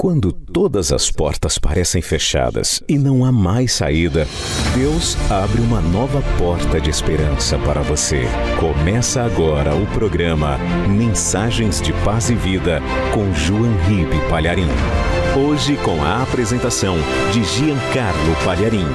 Quando todas as portas parecem fechadas e não há mais saída, Deus abre uma nova porta de esperança para você. Começa agora o programa Mensagens de Paz e Vida com João Ribe Palharim. Hoje com a apresentação de Giancarlo Palharim.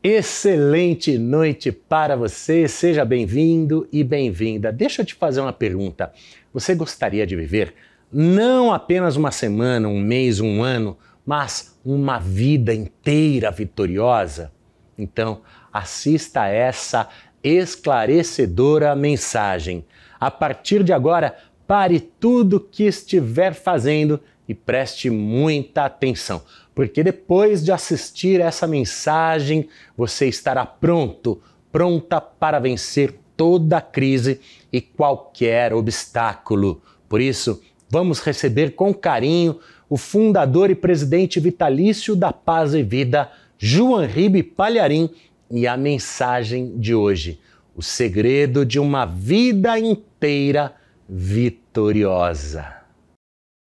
Excelente noite para você, seja bem-vindo e bem-vinda. Deixa eu te fazer uma pergunta. Você gostaria de viver não apenas uma semana, um mês, um ano, mas uma vida inteira vitoriosa? Então, assista a essa esclarecedora mensagem. A partir de agora, pare tudo que estiver fazendo e preste muita atenção, porque depois de assistir essa mensagem, você estará pronto, pronta para vencer toda crise e qualquer obstáculo. Por isso, Vamos receber com carinho o fundador e presidente vitalício da Paz e Vida, João Ribe Palharim, e a mensagem de hoje: o segredo de uma vida inteira vitoriosa.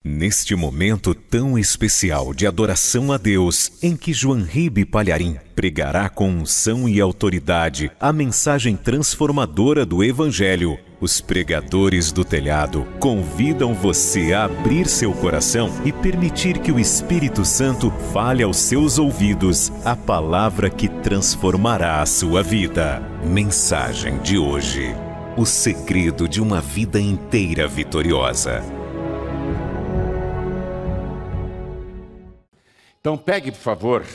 Neste momento tão especial de adoração a Deus, em que João Ribe Palharim pregará com unção e autoridade a mensagem transformadora do Evangelho, os pregadores do telhado convidam você a abrir seu coração e permitir que o Espírito Santo fale aos seus ouvidos a palavra que transformará a sua vida. Mensagem de hoje: O segredo de uma vida inteira vitoriosa. Então, pegue, por favor,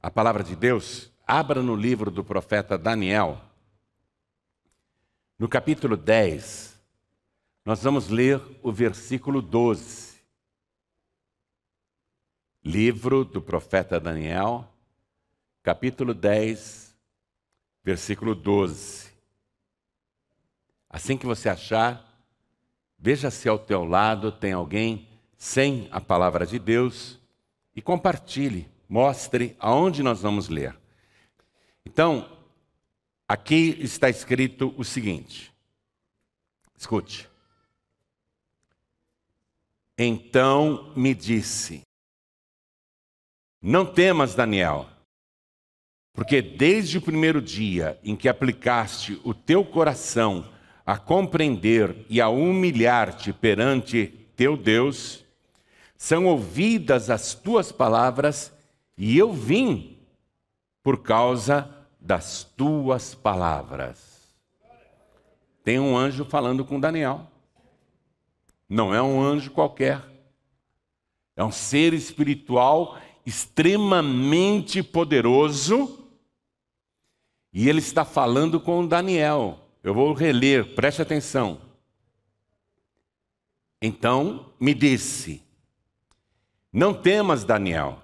a palavra de Deus, abra no livro do profeta Daniel no capítulo 10, nós vamos ler o versículo 12. Livro do profeta Daniel, capítulo 10, versículo 12. Assim que você achar, veja se ao teu lado tem alguém sem a palavra de Deus e compartilhe, mostre aonde nós vamos ler. Então, Aqui está escrito o seguinte: escute. Então me disse: Não temas, Daniel, porque desde o primeiro dia em que aplicaste o teu coração a compreender e a humilhar-te perante teu Deus, são ouvidas as tuas palavras, e eu vim por causa das tuas palavras. Tem um anjo falando com Daniel. Não é um anjo qualquer. É um ser espiritual extremamente poderoso. E ele está falando com Daniel. Eu vou reler, preste atenção. Então me disse: Não temas, Daniel,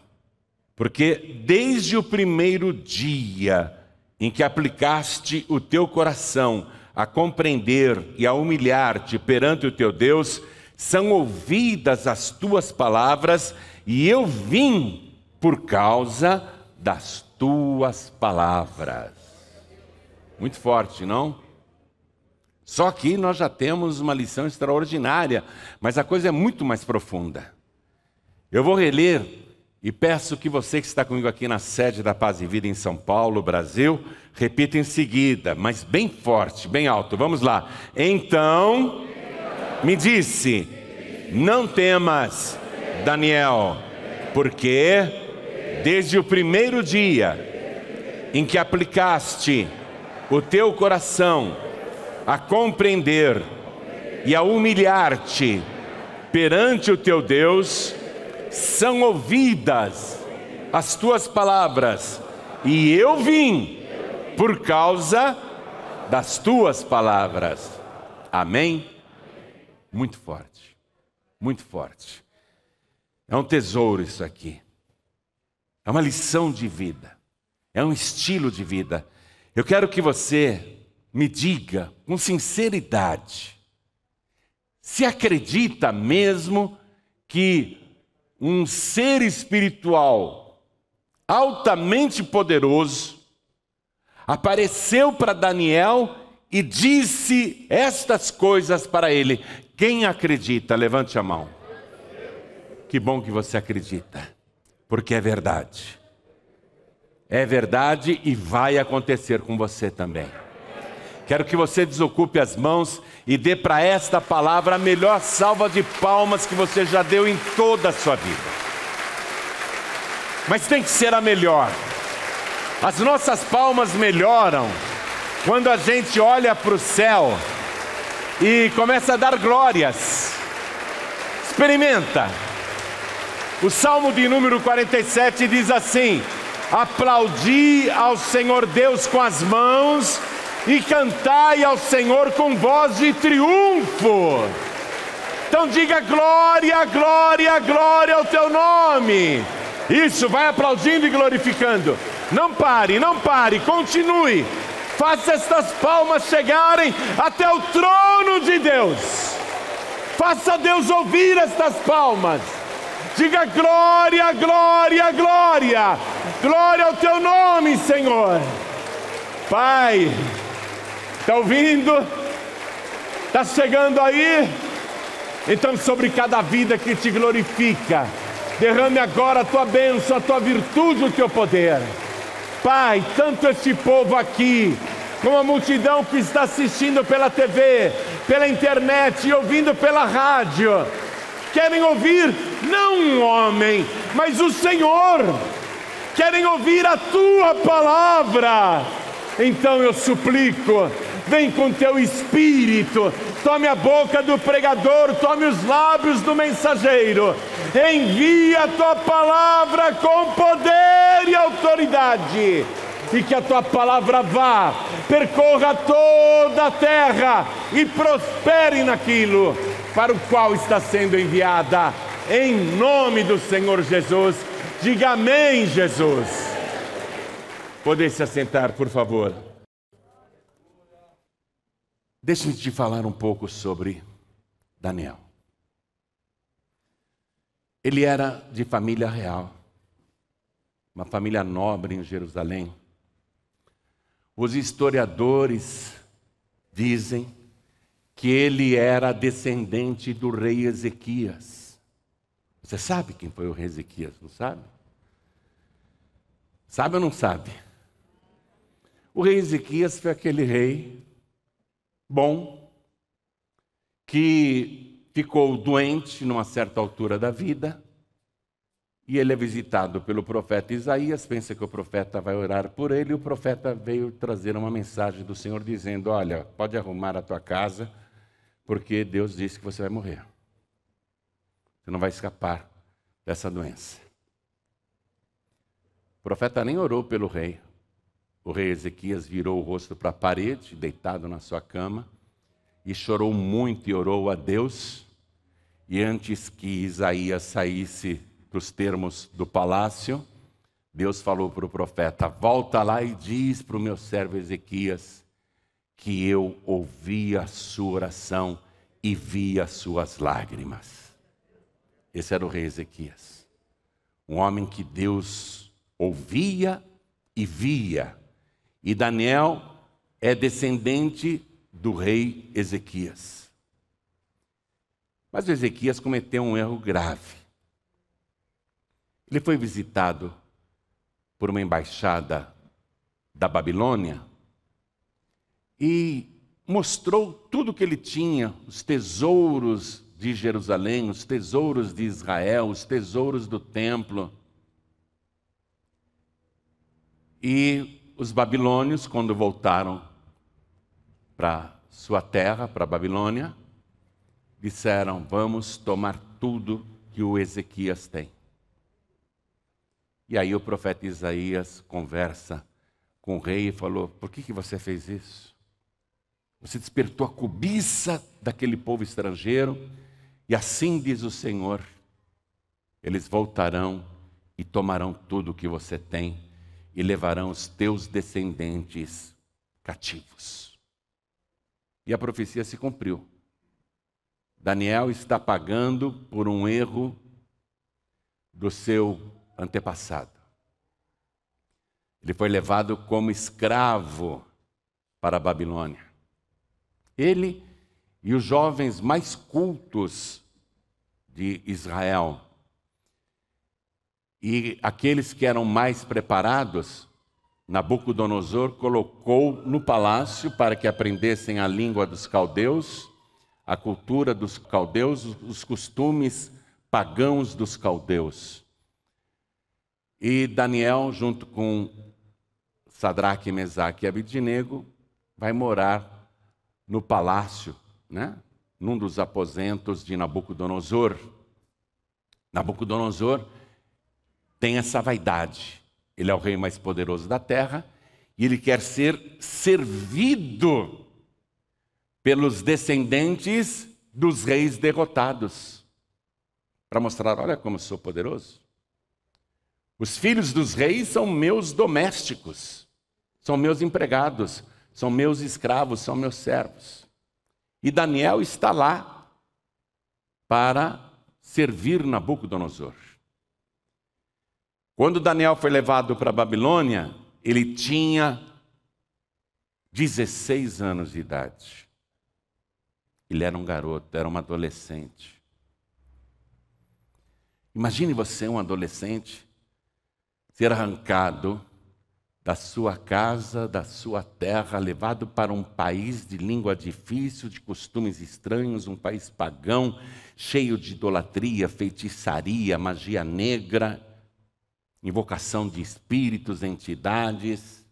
porque desde o primeiro dia em que aplicaste o teu coração a compreender e a humilhar-te perante o teu Deus, são ouvidas as tuas palavras, e eu vim por causa das tuas palavras. Muito forte, não? Só que nós já temos uma lição extraordinária, mas a coisa é muito mais profunda. Eu vou reler e peço que você que está comigo aqui na sede da Paz e Vida em São Paulo, Brasil, repita em seguida, mas bem forte, bem alto. Vamos lá. Então, me disse: Não temas, Daniel, porque desde o primeiro dia em que aplicaste o teu coração a compreender e a humilhar-te perante o teu Deus, são ouvidas as tuas palavras, e eu vim por causa das tuas palavras. Amém? Muito forte, muito forte. É um tesouro isso aqui. É uma lição de vida. É um estilo de vida. Eu quero que você me diga com sinceridade se acredita mesmo que um ser espiritual altamente poderoso, apareceu para Daniel e disse estas coisas para ele. Quem acredita, levante a mão. Que bom que você acredita, porque é verdade. É verdade e vai acontecer com você também. Quero que você desocupe as mãos e dê para esta palavra a melhor salva de palmas que você já deu em toda a sua vida. Mas tem que ser a melhor. As nossas palmas melhoram quando a gente olha para o céu e começa a dar glórias. Experimenta. O Salmo de número 47 diz assim: Aplaudi ao Senhor Deus com as mãos e cantai ao Senhor com voz de triunfo. Então diga glória, glória, glória ao teu nome. Isso, vai aplaudindo e glorificando. Não pare, não pare, continue. Faça estas palmas chegarem até o trono de Deus. Faça Deus ouvir estas palmas. Diga glória, glória, glória. Glória ao teu nome, Senhor. Pai, Está ouvindo? Está chegando aí? Então, sobre cada vida que te glorifica, derrame agora a tua bênção, a tua virtude, o teu poder. Pai, tanto este povo aqui, como a multidão que está assistindo pela TV, pela internet e ouvindo pela rádio, querem ouvir não um homem, mas o Senhor, querem ouvir a tua palavra. Então eu suplico, vem com teu espírito, tome a boca do pregador, tome os lábios do mensageiro, envia a tua palavra com poder e autoridade, e que a tua palavra vá, percorra toda a terra e prospere naquilo para o qual está sendo enviada, em nome do Senhor Jesus. Diga amém, Jesus. Poder se assentar, por favor. Deixe-me te falar um pouco sobre Daniel. Ele era de família real, uma família nobre em Jerusalém. Os historiadores dizem que ele era descendente do rei Ezequias. Você sabe quem foi o rei Ezequias, não sabe? Sabe ou não sabe? O rei Ezequias foi aquele rei bom, que ficou doente numa certa altura da vida, e ele é visitado pelo profeta Isaías, pensa que o profeta vai orar por ele, e o profeta veio trazer uma mensagem do Senhor dizendo: Olha, pode arrumar a tua casa, porque Deus disse que você vai morrer. Você não vai escapar dessa doença. O profeta nem orou pelo rei. O rei Ezequias virou o rosto para a parede, deitado na sua cama, e chorou muito e orou a Deus. E antes que Isaías saísse para os termos do palácio, Deus falou para o profeta: Volta lá e diz para o meu servo Ezequias que eu ouvi a sua oração e vi as suas lágrimas. Esse era o rei Ezequias, um homem que Deus ouvia e via e Daniel é descendente do rei Ezequias. Mas Ezequias cometeu um erro grave. Ele foi visitado por uma embaixada da Babilônia e mostrou tudo o que ele tinha, os tesouros de Jerusalém, os tesouros de Israel, os tesouros do templo. E os babilônios, quando voltaram para sua terra, para Babilônia, disseram: Vamos tomar tudo que o Ezequias tem. E aí o profeta Isaías conversa com o rei e falou: Por que, que você fez isso? Você despertou a cobiça daquele povo estrangeiro, e assim diz o Senhor: eles voltarão e tomarão tudo o que você tem, e levarão os teus descendentes cativos. E a profecia se cumpriu. Daniel está pagando por um erro do seu antepassado. Ele foi levado como escravo para a Babilônia. Ele e os jovens mais cultos de Israel e aqueles que eram mais preparados, Nabucodonosor colocou no palácio para que aprendessem a língua dos caldeus, a cultura dos caldeus, os costumes pagãos dos caldeus. E Daniel, junto com Sadraque, Mesaque e Abidinego, vai morar no palácio, né? num dos aposentos de Nabucodonosor. Nabucodonosor tem essa vaidade. Ele é o rei mais poderoso da terra e ele quer ser servido pelos descendentes dos reis derrotados para mostrar: olha como eu sou poderoso. Os filhos dos reis são meus domésticos, são meus empregados, são meus escravos, são meus servos. E Daniel está lá para servir Nabucodonosor. Quando Daniel foi levado para a Babilônia, ele tinha 16 anos de idade. Ele era um garoto, era um adolescente. Imagine você, um adolescente, ser arrancado da sua casa, da sua terra, levado para um país de língua difícil, de costumes estranhos, um país pagão, cheio de idolatria, feitiçaria, magia negra invocação de espíritos, entidades,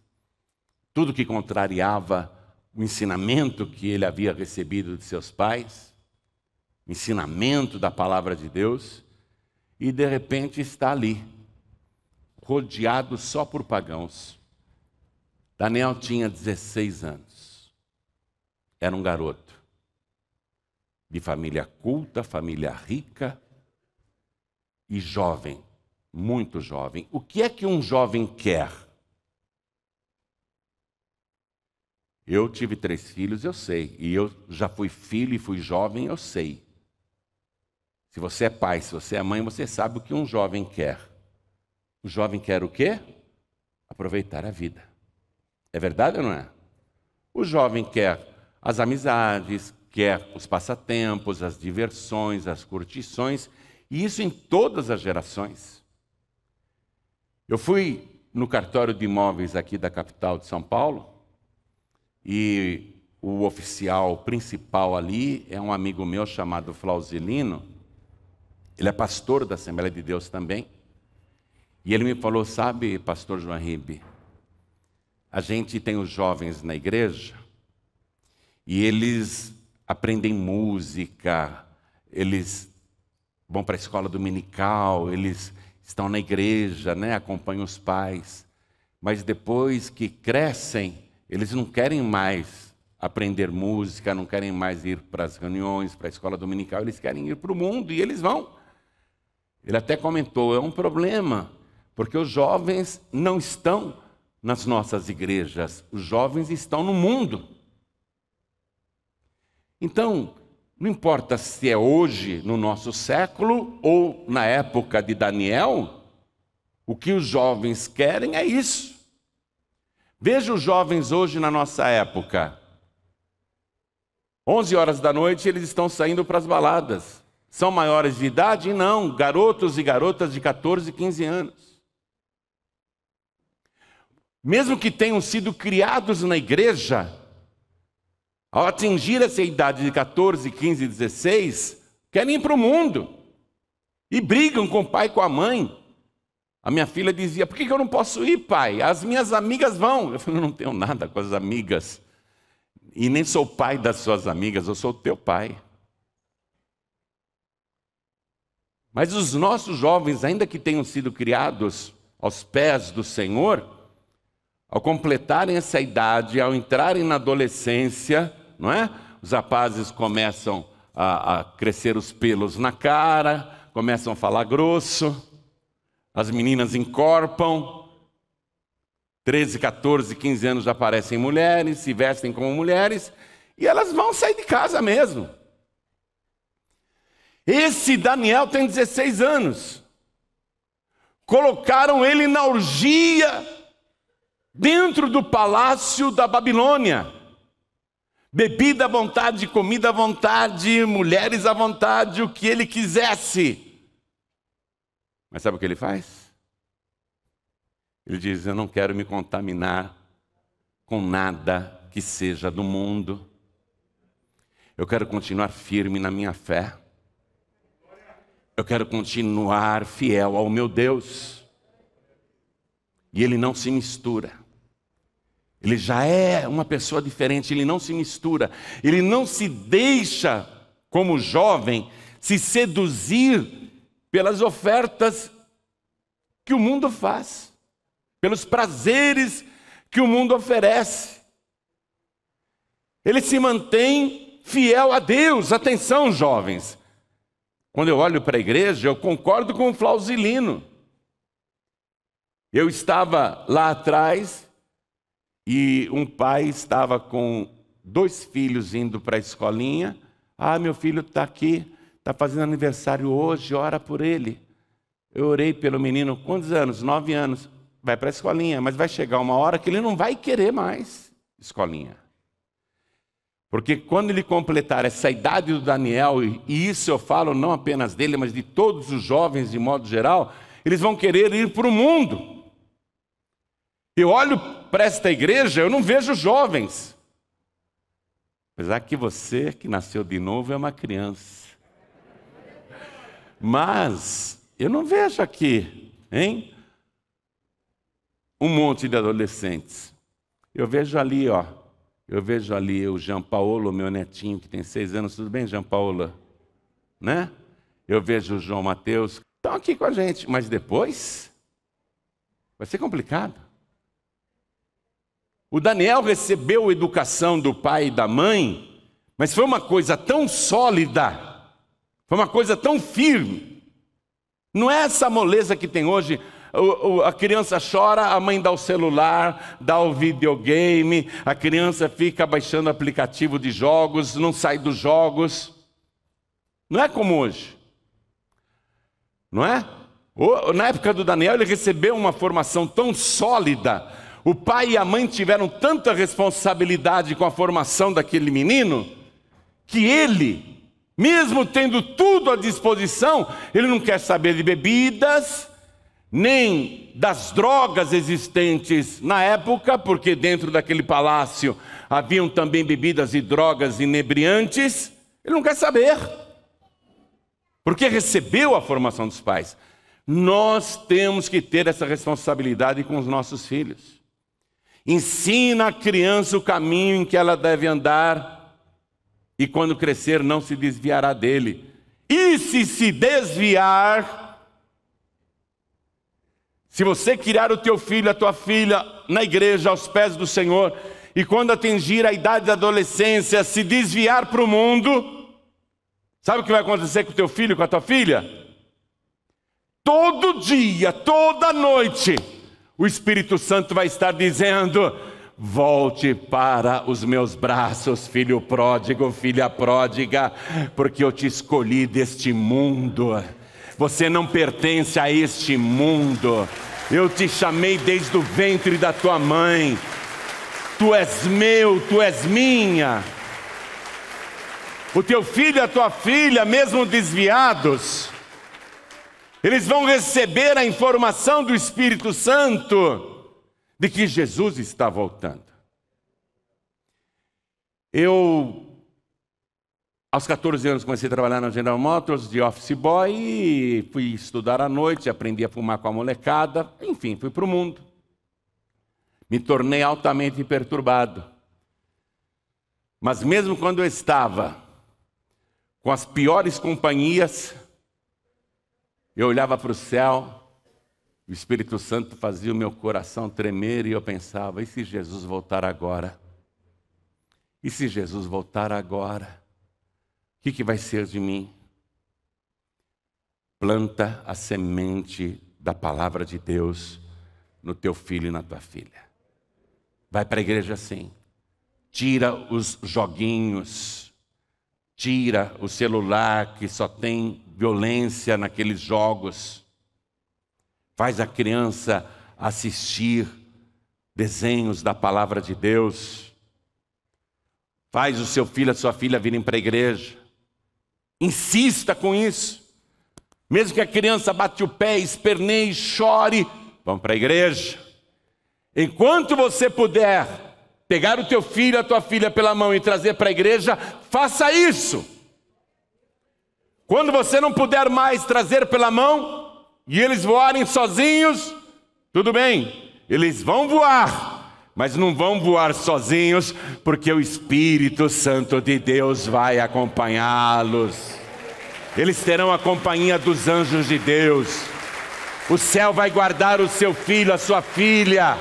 tudo que contrariava o ensinamento que ele havia recebido de seus pais, o ensinamento da palavra de Deus, e de repente está ali, rodeado só por pagãos. Daniel tinha 16 anos, era um garoto, de família culta, família rica e jovem, muito jovem. O que é que um jovem quer? Eu tive três filhos, eu sei. E eu já fui filho e fui jovem, eu sei. Se você é pai, se você é mãe, você sabe o que um jovem quer. O jovem quer o quê? Aproveitar a vida. É verdade ou não é? O jovem quer as amizades, quer os passatempos, as diversões, as curtições, e isso em todas as gerações. Eu fui no cartório de imóveis aqui da capital de São Paulo e o oficial principal ali é um amigo meu chamado Flauzilino. Ele é pastor da Assembleia de Deus também. E ele me falou: Sabe, pastor João Ribe, a gente tem os jovens na igreja e eles aprendem música, eles vão para a escola dominical, eles estão na igreja, né, acompanham os pais, mas depois que crescem, eles não querem mais aprender música, não querem mais ir para as reuniões, para a escola dominical, eles querem ir para o mundo e eles vão. Ele até comentou: é um problema, porque os jovens não estão nas nossas igrejas, os jovens estão no mundo. Então, não importa se é hoje, no nosso século, ou na época de Daniel, o que os jovens querem é isso. Veja os jovens hoje na nossa época. 11 horas da noite eles estão saindo para as baladas. São maiores de idade? Não, garotos e garotas de 14, 15 anos. Mesmo que tenham sido criados na igreja, ao atingir essa idade de 14, 15, 16, querem ir para o mundo. E brigam com o pai e com a mãe. A minha filha dizia: Por que eu não posso ir, pai? As minhas amigas vão. Eu falei: Não tenho nada com as amigas. E nem sou pai das suas amigas, eu sou teu pai. Mas os nossos jovens, ainda que tenham sido criados aos pés do Senhor, ao completarem essa idade, ao entrarem na adolescência, não é? Os rapazes começam a, a crescer os pelos na cara, começam a falar grosso, as meninas encorpam, 13, 14, 15 anos já parecem mulheres, se vestem como mulheres, e elas vão sair de casa mesmo. Esse Daniel tem 16 anos. Colocaram ele na orgia dentro do palácio da Babilônia bebida à vontade, comida à vontade, mulheres à vontade, o que ele quisesse. Mas sabe o que ele faz? Ele diz: Eu não quero me contaminar com nada que seja do mundo. Eu quero continuar firme na minha fé. Eu quero continuar fiel ao meu Deus. E ele não se mistura. Ele já é uma pessoa diferente, ele não se mistura, ele não se deixa, como jovem, se seduzir pelas ofertas que o mundo faz, pelos prazeres que o mundo oferece. Ele se mantém fiel a Deus. Atenção, jovens. Quando eu olho para a igreja, eu concordo com o Flausilino. Eu estava lá atrás e um pai estava com dois filhos indo para a escolinha. Ah, meu filho está aqui, está fazendo aniversário hoje, ora por ele. Eu orei pelo menino, quantos anos? Nove anos. Vai para a escolinha, mas vai chegar uma hora que ele não vai querer mais escolinha. Porque quando ele completar essa idade do Daniel, e isso eu falo não apenas dele, mas de todos os jovens de modo geral, eles vão querer ir para o mundo. Eu olho para esta igreja, eu não vejo jovens. Apesar que você que nasceu de novo é uma criança. Mas eu não vejo aqui, hein? Um monte de adolescentes. Eu vejo ali, ó. Eu vejo ali o Jean Paulo, meu netinho, que tem seis anos. Tudo bem, Jean Paulo? Né? Eu vejo o João Mateus. Estão aqui com a gente. Mas depois, vai ser complicado. O Daniel recebeu a educação do pai e da mãe, mas foi uma coisa tão sólida, foi uma coisa tão firme. Não é essa moleza que tem hoje. O, o, a criança chora, a mãe dá o celular, dá o videogame, a criança fica baixando aplicativo de jogos, não sai dos jogos. Não é como hoje. Não é? Na época do Daniel, ele recebeu uma formação tão sólida o pai e a mãe tiveram tanta responsabilidade com a formação daquele menino, que ele, mesmo tendo tudo à disposição, ele não quer saber de bebidas, nem das drogas existentes na época, porque dentro daquele palácio haviam também bebidas e drogas inebriantes. Ele não quer saber, porque recebeu a formação dos pais. Nós temos que ter essa responsabilidade com os nossos filhos. Ensina a criança o caminho em que ela deve andar, e quando crescer não se desviará dele. E se se desviar, se você criar o teu filho, a tua filha na igreja, aos pés do Senhor, e quando atingir a idade da adolescência, se desviar para o mundo, sabe o que vai acontecer com o teu filho, com a tua filha? Todo dia, toda noite, o Espírito Santo vai estar dizendo: volte para os meus braços, filho pródigo, filha pródiga, porque eu te escolhi deste mundo. Você não pertence a este mundo. Eu te chamei desde o ventre da tua mãe. Tu és meu, tu és minha. O teu filho e a tua filha, mesmo desviados, eles vão receber a informação do Espírito Santo de que Jesus está voltando. Eu, aos 14 anos, comecei a trabalhar na General Motors de office boy e fui estudar à noite, aprendi a fumar com a molecada, enfim, fui para o mundo. Me tornei altamente perturbado. Mas mesmo quando eu estava com as piores companhias, eu olhava para o céu, o Espírito Santo fazia o meu coração tremer e eu pensava: e se Jesus voltar agora? E se Jesus voltar agora? O que, que vai ser de mim? Planta a semente da palavra de Deus no teu filho e na tua filha. Vai para a igreja assim. Tira os joguinhos tira o celular que só tem violência naqueles jogos, faz a criança assistir desenhos da palavra de Deus, faz o seu filho, a sua filha virem para a igreja, insista com isso, mesmo que a criança bate o pé, esperneie, chore, vão para a igreja, enquanto você puder, pegar o teu filho, a tua filha pela mão e trazer para a igreja, faça isso. Quando você não puder mais trazer pela mão e eles voarem sozinhos, tudo bem, eles vão voar, mas não vão voar sozinhos, porque o Espírito Santo de Deus vai acompanhá-los. Eles terão a companhia dos anjos de Deus. O céu vai guardar o seu filho, a sua filha.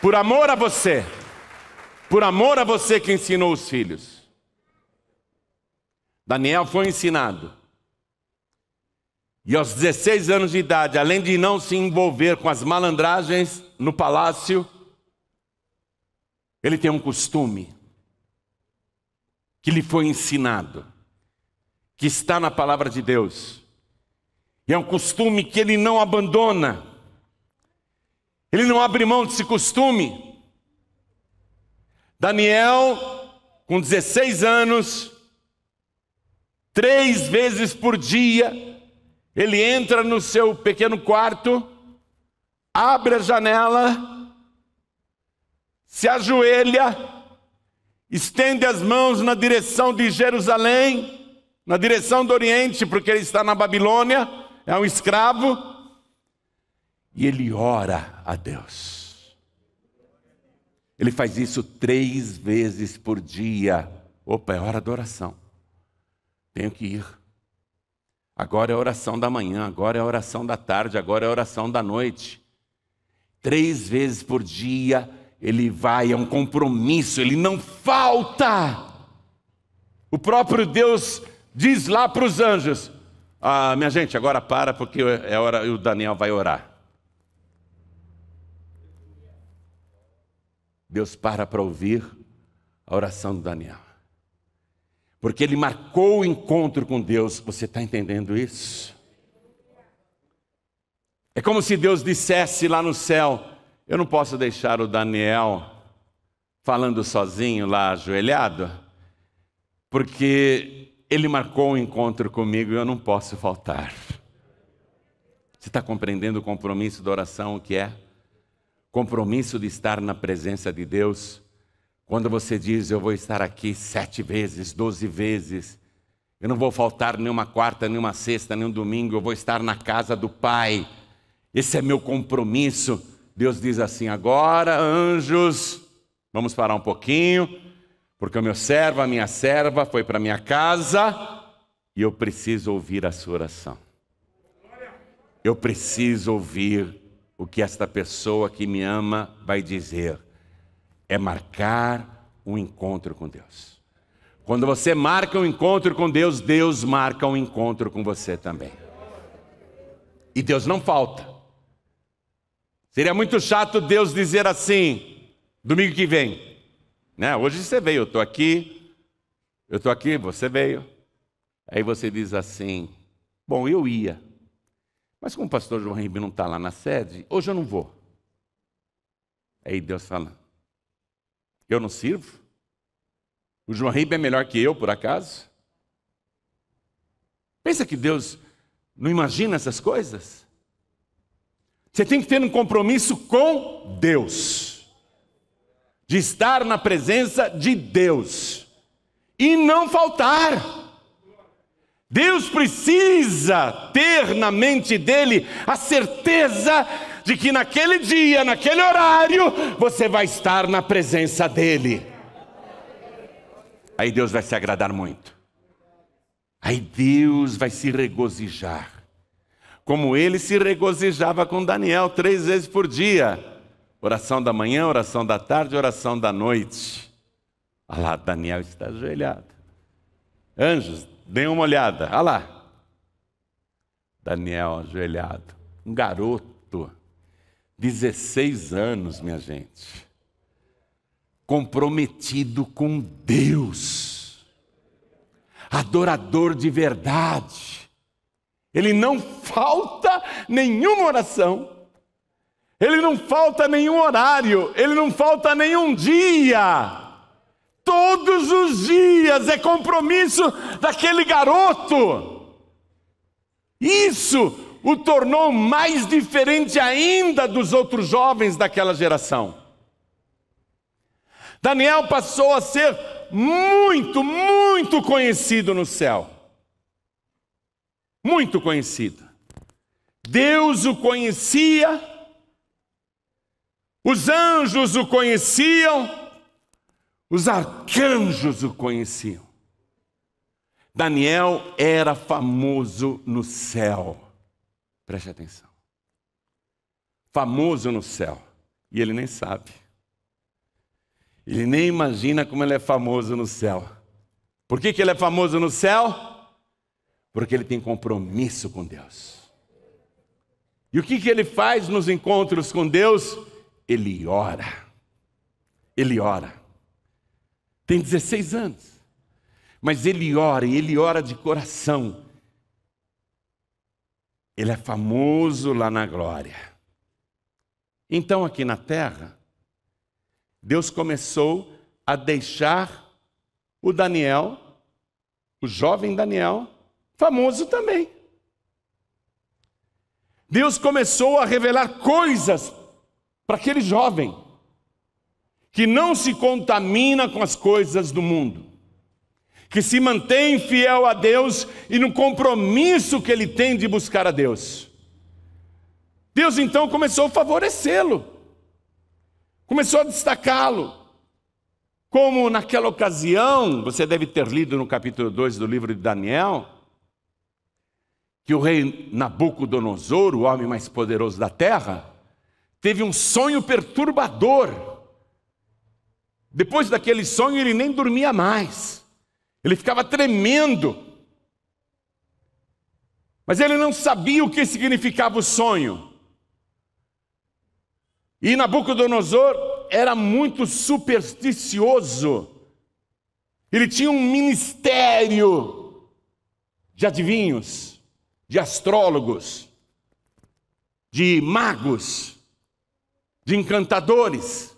por amor a você, por amor a você que ensinou os filhos. Daniel foi ensinado. E aos 16 anos de idade, além de não se envolver com as malandragens no palácio, ele tem um costume que lhe foi ensinado, que está na palavra de Deus. E é um costume que ele não abandona. Ele não abre mão desse costume. Daniel, com 16 anos, três vezes por dia, ele entra no seu pequeno quarto, abre a janela, se ajoelha, estende as mãos na direção de Jerusalém, na direção do Oriente, porque ele está na Babilônia, é um escravo e ele ora a Deus. Ele faz isso três vezes por dia. Opa, é hora da oração. Tenho que ir. Agora é a oração da manhã, agora é a oração da tarde, agora é a oração da noite. Três vezes por dia ele vai, é um compromisso, ele não falta. O próprio Deus diz lá para os anjos: ah, minha gente, agora para, porque é hora, o Daniel vai orar. Deus para para ouvir a oração do Daniel. Porque ele marcou o encontro com Deus. Você está entendendo isso? É como se Deus dissesse lá no céu: Eu não posso deixar o Daniel falando sozinho lá ajoelhado, porque ele marcou um encontro comigo e eu não posso faltar. Você está compreendendo o compromisso da oração, o que é? compromisso de estar na presença de Deus. Quando você diz, eu vou estar aqui sete vezes, doze vezes, eu não vou faltar nenhuma quarta, nenhuma sexta, nenhum domingo, eu vou estar na casa do Pai, esse é meu compromisso. Deus diz assim: agora, anjos, vamos parar um pouquinho, porque o meu servo, a minha serva foi para minha casa e eu preciso ouvir a sua oração. Eu preciso ouvir o que esta pessoa que me ama vai dizer. É marcar um encontro com Deus. Quando você marca um encontro com Deus, Deus marca um encontro com você também. E Deus não falta. Seria muito chato Deus dizer assim, domingo que vem. Né? Hoje você veio, eu estou aqui, eu estou aqui, você veio. Aí você diz assim: bom, eu ia. Mas como o pastor João Ribeiro não está lá na sede, hoje eu não vou. Aí Deus fala: Eu não sirvo? O João Ribeiro é melhor que eu, por acaso? Pensa que Deus não imagina essas coisas? Você tem que ter um compromisso com Deus, de estar na presença de Deus e não faltar. Deus precisa ter na mente dele a certeza de que naquele dia, naquele horário, você vai estar na presença dele. Aí Deus vai se agradar muito. Aí Deus vai se regozijar. Como ele se regozijava com Daniel três vezes por dia: oração da manhã, oração da tarde, oração da noite. Olha lá, Daniel está ajoelhado. Anjos Dê uma olhada. Olha lá. Daniel ajoelhado. Um garoto. 16 anos, minha gente. Comprometido com Deus. Adorador de verdade. Ele não falta nenhuma oração. Ele não falta nenhum horário, ele não falta nenhum dia. Todos os dias é compromisso daquele garoto. Isso o tornou mais diferente ainda dos outros jovens daquela geração. Daniel passou a ser muito, muito conhecido no céu. Muito conhecido. Deus o conhecia, os anjos o conheciam, os arcanjos o conheciam. Daniel era famoso no céu. Preste atenção. Famoso no céu. E ele nem sabe. Ele nem imagina como ele é famoso no céu. Por que, que ele é famoso no céu? Porque ele tem compromisso com Deus. E o que, que ele faz nos encontros com Deus? Ele ora. Ele ora tem 16 anos. Mas ele ora, e ele ora de coração. Ele é famoso lá na glória. Então, aqui na terra, Deus começou a deixar o Daniel, o jovem Daniel, famoso também. Deus começou a revelar coisas para aquele jovem que não se contamina com as coisas do mundo, que se mantém fiel a Deus e no compromisso que ele tem de buscar a Deus. Deus então começou a favorecê-lo, começou a destacá-lo. Como naquela ocasião, você deve ter lido no capítulo 2 do livro de Daniel, que o rei Nabucodonosor, o homem mais poderoso da terra, teve um sonho perturbador depois daquele sonho, ele nem dormia mais. Ele ficava tremendo. Mas ele não sabia o que significava o sonho. E Nabucodonosor era muito supersticioso. Ele tinha um ministério de adivinhos, de astrólogos, de magos, de encantadores.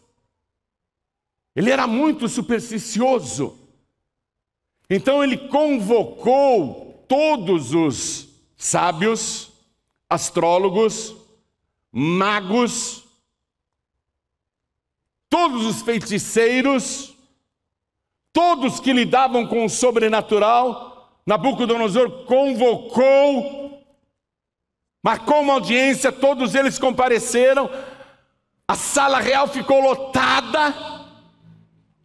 Ele era muito supersticioso. Então ele convocou todos os sábios, astrólogos, magos, todos os feiticeiros, todos que lidavam com o sobrenatural. Nabucodonosor convocou, marcou uma audiência, todos eles compareceram. A sala real ficou lotada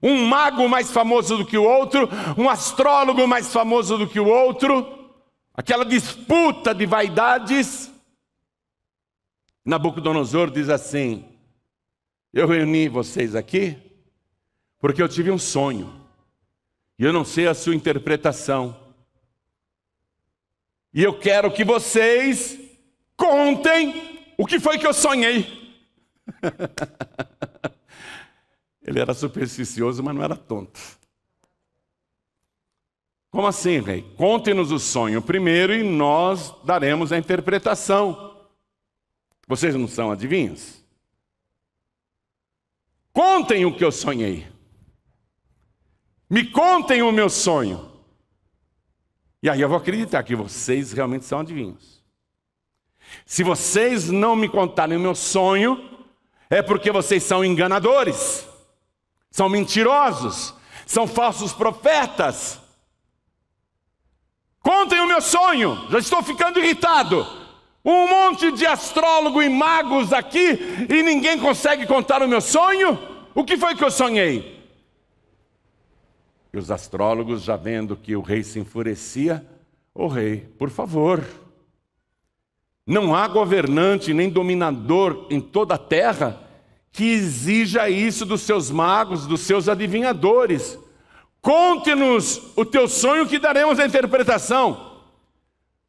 um mago mais famoso do que o outro, um astrólogo mais famoso do que o outro, aquela disputa de vaidades. Nabucodonosor diz assim: Eu reuni vocês aqui porque eu tive um sonho, e eu não sei a sua interpretação, e eu quero que vocês contem o que foi que eu sonhei. Ele era supersticioso, mas não era tonto. Como assim, rei? Conte-nos o sonho primeiro e nós daremos a interpretação. Vocês não são adivinhos? Contem o que eu sonhei. Me contem o meu sonho. E aí eu vou acreditar que vocês realmente são adivinhos. Se vocês não me contarem o meu sonho, é porque vocês são enganadores são mentirosos, são falsos profetas. Contem o meu sonho, já estou ficando irritado. Um monte de astrólogo e magos aqui e ninguém consegue contar o meu sonho? O que foi que eu sonhei? E os astrólogos, já vendo que o rei se enfurecia, o oh, rei, por favor, não há governante nem dominador em toda a terra que exija isso dos seus magos, dos seus adivinhadores. Conte-nos o teu sonho que daremos a interpretação.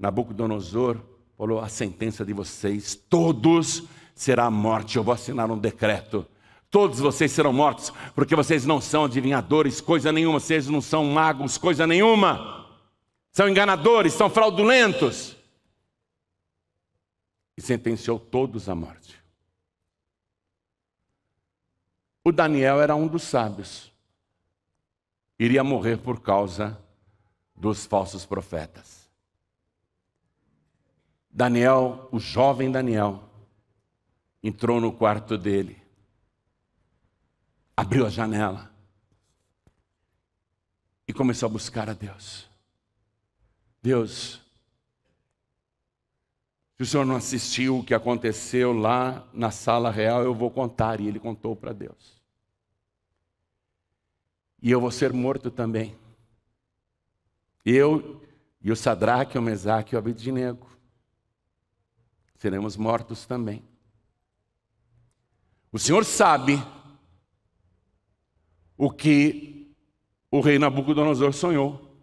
Nabucodonosor falou: a sentença de vocês, todos, será a morte. Eu vou assinar um decreto. Todos vocês serão mortos, porque vocês não são adivinhadores, coisa nenhuma, vocês não são magos, coisa nenhuma. São enganadores, são fraudulentos. E sentenciou todos à morte. O Daniel era um dos sábios. Iria morrer por causa dos falsos profetas. Daniel, o jovem Daniel, entrou no quarto dele, abriu a janela e começou a buscar a Deus. Deus, se o senhor não assistiu o que aconteceu lá na sala real, eu vou contar. E ele contou para Deus e eu vou ser morto também. Eu e o Sadraque, o Mesaque e o abidinego seremos mortos também. O Senhor sabe o que o rei Nabucodonosor sonhou.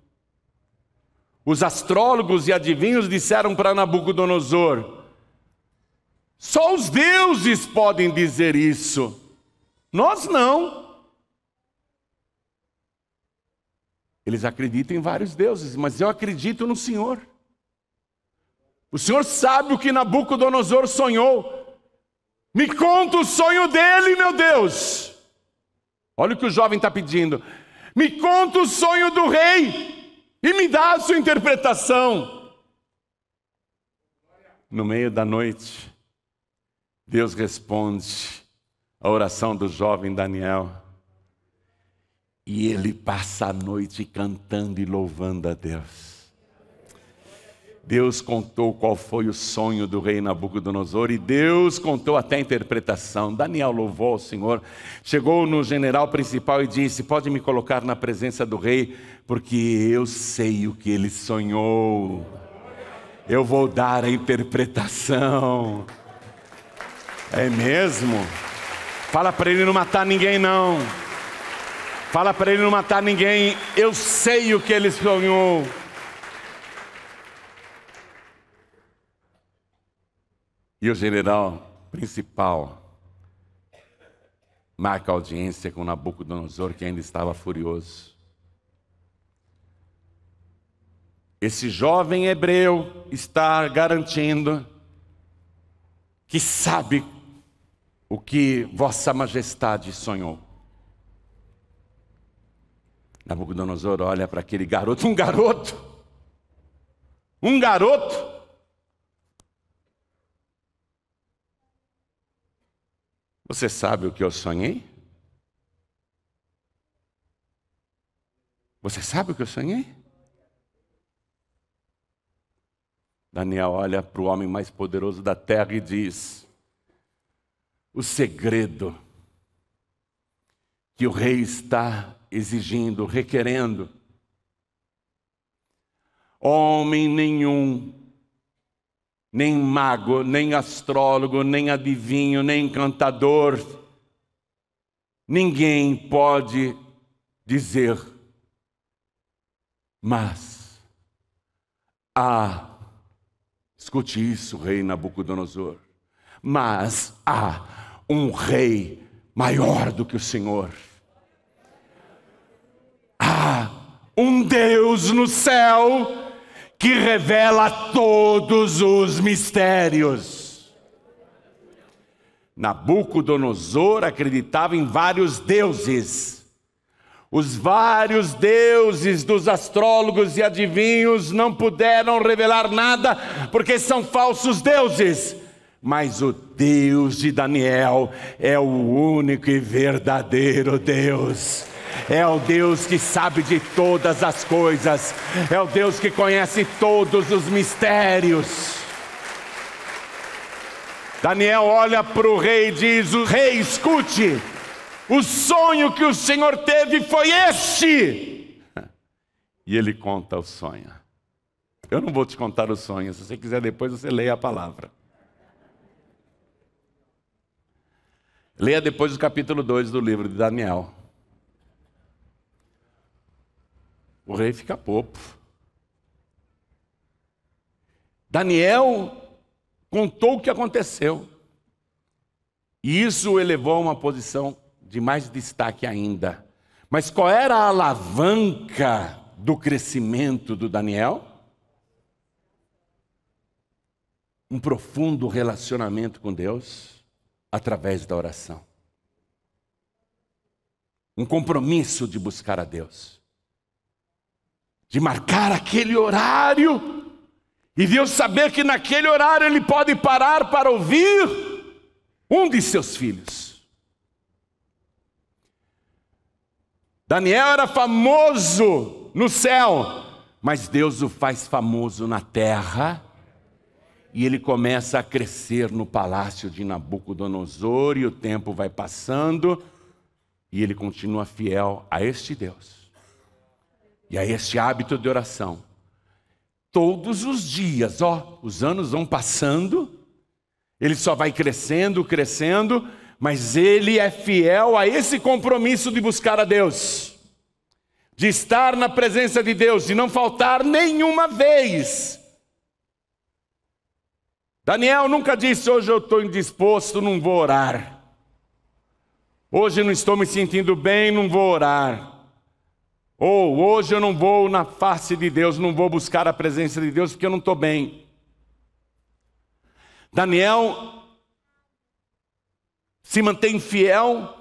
Os astrólogos e adivinhos disseram para Nabucodonosor: só os deuses podem dizer isso, nós não. Eles acreditam em vários deuses, mas eu acredito no Senhor. O Senhor sabe o que Nabucodonosor sonhou. Me conta o sonho dele, meu Deus. Olha o que o jovem está pedindo. Me conta o sonho do rei e me dá a sua interpretação. No meio da noite, Deus responde à oração do jovem Daniel. E ele passa a noite cantando e louvando a Deus. Deus contou qual foi o sonho do rei Nabucodonosor e Deus contou até a interpretação. Daniel louvou ao Senhor, chegou no general principal e disse: Pode me colocar na presença do rei, porque eu sei o que ele sonhou. Eu vou dar a interpretação. É mesmo? Fala para ele não matar ninguém, não. Fala para ele não matar ninguém. Eu sei o que ele sonhou. E o general principal marca audiência com Nabucodonosor, que ainda estava furioso. Esse jovem hebreu está garantindo que sabe o que Vossa Majestade sonhou. Nabucodonosor olha para aquele garoto, um garoto, um garoto. Você sabe o que eu sonhei? Você sabe o que eu sonhei? Daniel olha para o homem mais poderoso da terra e diz: O segredo que o rei está exigindo, requerendo. Homem nenhum, nem mago, nem astrólogo, nem adivinho, nem encantador, ninguém pode dizer, mas há, escute isso, rei Nabucodonosor, mas há um rei maior do que o Senhor um Deus no céu que revela todos os mistérios. Nabucodonosor acreditava em vários deuses. Os vários deuses dos astrólogos e adivinhos não puderam revelar nada, porque são falsos deuses. Mas o Deus de Daniel é o único e verdadeiro Deus. É o Deus que sabe de todas as coisas, é o Deus que conhece todos os mistérios. Daniel olha para o rei e diz: O rei, escute, o sonho que o Senhor teve foi este. E ele conta o sonho. Eu não vou te contar o sonho, se você quiser depois você leia a palavra. Leia depois o capítulo 2 do livro de Daniel. O rei fica popo. Daniel contou o que aconteceu. E isso o elevou a uma posição de mais destaque ainda. Mas qual era a alavanca do crescimento do Daniel? Um profundo relacionamento com Deus através da oração. Um compromisso de buscar a Deus de marcar aquele horário, e Deus saber que naquele horário Ele pode parar para ouvir um de seus filhos. Daniel era famoso no céu, mas Deus o faz famoso na terra e ele começa a crescer no palácio de Nabucodonosor, e o tempo vai passando, e ele continua fiel a este Deus. E aí este hábito de oração. Todos os dias, ó, os anos vão passando, ele só vai crescendo, crescendo, mas ele é fiel a esse compromisso de buscar a Deus, de estar na presença de Deus, de não faltar nenhuma vez. Daniel nunca disse: Hoje eu estou indisposto, não vou orar. Hoje não estou me sentindo bem, não vou orar. Ou oh, hoje eu não vou na face de Deus, não vou buscar a presença de Deus porque eu não estou bem. Daniel se mantém fiel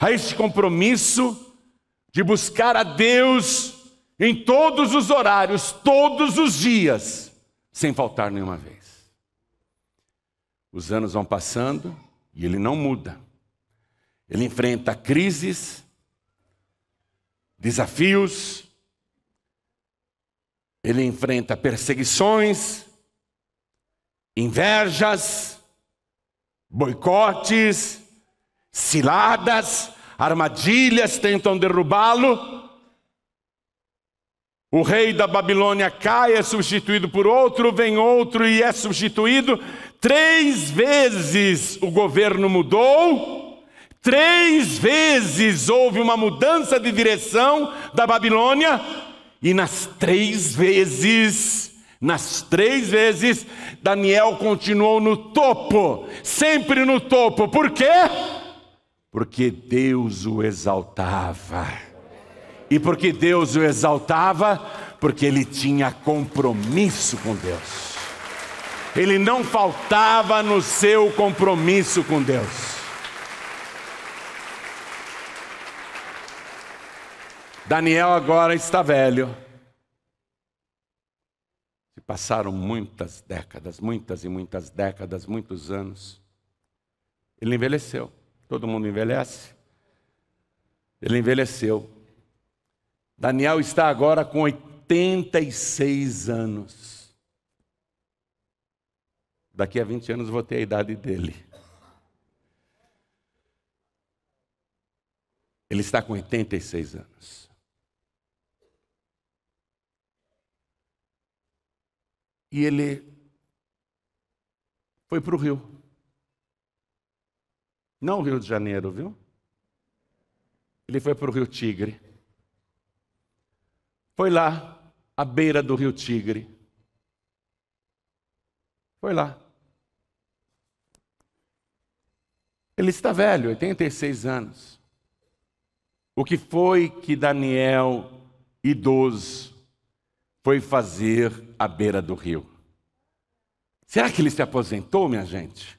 a este compromisso de buscar a Deus em todos os horários, todos os dias, sem faltar nenhuma vez. Os anos vão passando e ele não muda. Ele enfrenta crises, desafios, ele enfrenta perseguições, invejas, boicotes, ciladas, armadilhas tentam derrubá-lo. O rei da Babilônia cai, é substituído por outro, vem outro e é substituído. Três vezes o governo mudou Três vezes houve uma mudança de direção da Babilônia, e nas três vezes, nas três vezes, Daniel continuou no topo, sempre no topo. Por quê? Porque Deus o exaltava. E porque Deus o exaltava, porque ele tinha compromisso com Deus. Ele não faltava no seu compromisso com Deus. Daniel agora está velho. Se passaram muitas décadas, muitas e muitas décadas, muitos anos. Ele envelheceu. Todo mundo envelhece. Ele envelheceu. Daniel está agora com 86 anos. Daqui a 20 anos vou ter a idade dele. Ele está com 86 anos. E ele foi para o Rio. Não o Rio de Janeiro, viu? Ele foi para o Rio Tigre. Foi lá, à beira do Rio Tigre. Foi lá. Ele está velho, 86 anos. O que foi que Daniel, idoso, foi fazer à beira do rio. Será que ele se aposentou, minha gente?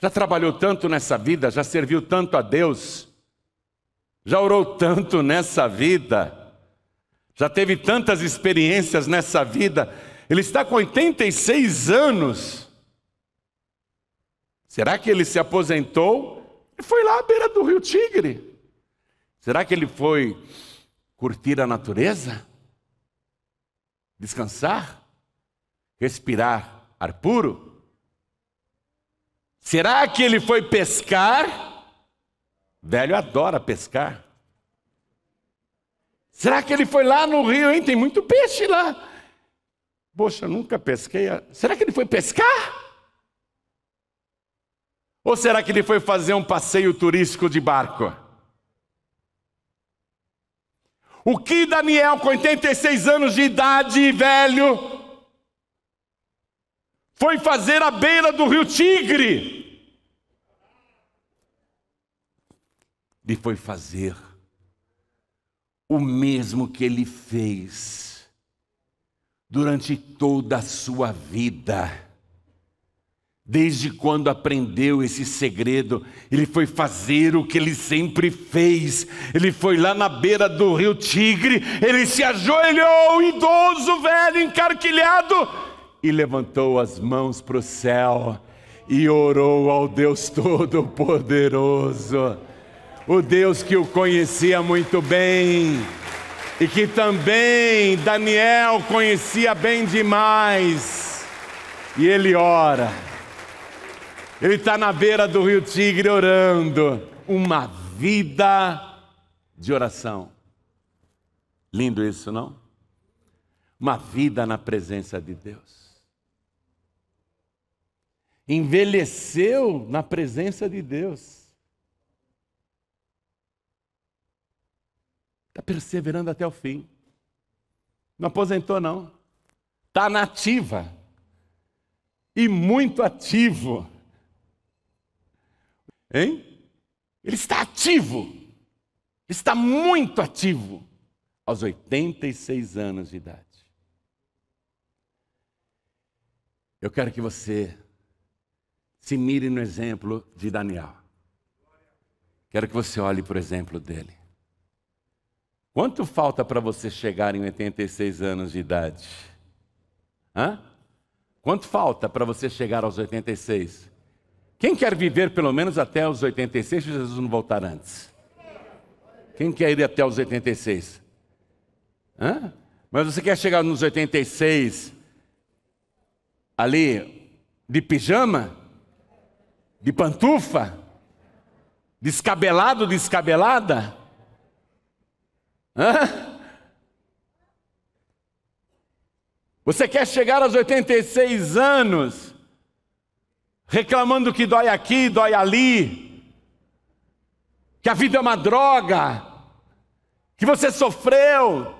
Já trabalhou tanto nessa vida, já serviu tanto a Deus, já orou tanto nessa vida, já teve tantas experiências nessa vida, ele está com 86 anos. Será que ele se aposentou e foi lá à beira do rio Tigre? Será que ele foi curtir a natureza, descansar, respirar ar puro? Será que ele foi pescar? Velho adora pescar. Será que ele foi lá no rio, hein? Tem muito peixe lá. Poxa, nunca pesquei. Será que ele foi pescar? Ou será que ele foi fazer um passeio turístico de barco? O que Daniel, com 86 anos de idade e velho, foi fazer à beira do rio Tigre? Ele foi fazer o mesmo que ele fez durante toda a sua vida Desde quando aprendeu esse segredo, ele foi fazer o que ele sempre fez. Ele foi lá na beira do rio Tigre, ele se ajoelhou, idoso, velho, encarquilhado, e levantou as mãos para o céu e orou ao Deus Todo-Poderoso, o Deus que o conhecia muito bem e que também Daniel conhecia bem demais. E ele ora. Ele está na beira do rio Tigre orando. Uma vida de oração. Lindo isso, não? Uma vida na presença de Deus. Envelheceu na presença de Deus. Está perseverando até o fim. Não aposentou, não. Está nativa. E muito ativo. Hein? Ele está ativo. está muito ativo aos 86 anos de idade. Eu quero que você se mire no exemplo de Daniel. Quero que você olhe por exemplo dele. Quanto falta para você chegar em 86 anos de idade? Hã? Quanto falta para você chegar aos 86? Quem quer viver pelo menos até os 86 se Jesus não voltar antes? Quem quer ir até os 86? Hã? Mas você quer chegar nos 86 ali de pijama? De pantufa? Descabelado, descabelada? Hã? Você quer chegar aos 86 anos? reclamando que dói aqui, dói ali, que a vida é uma droga, que você sofreu,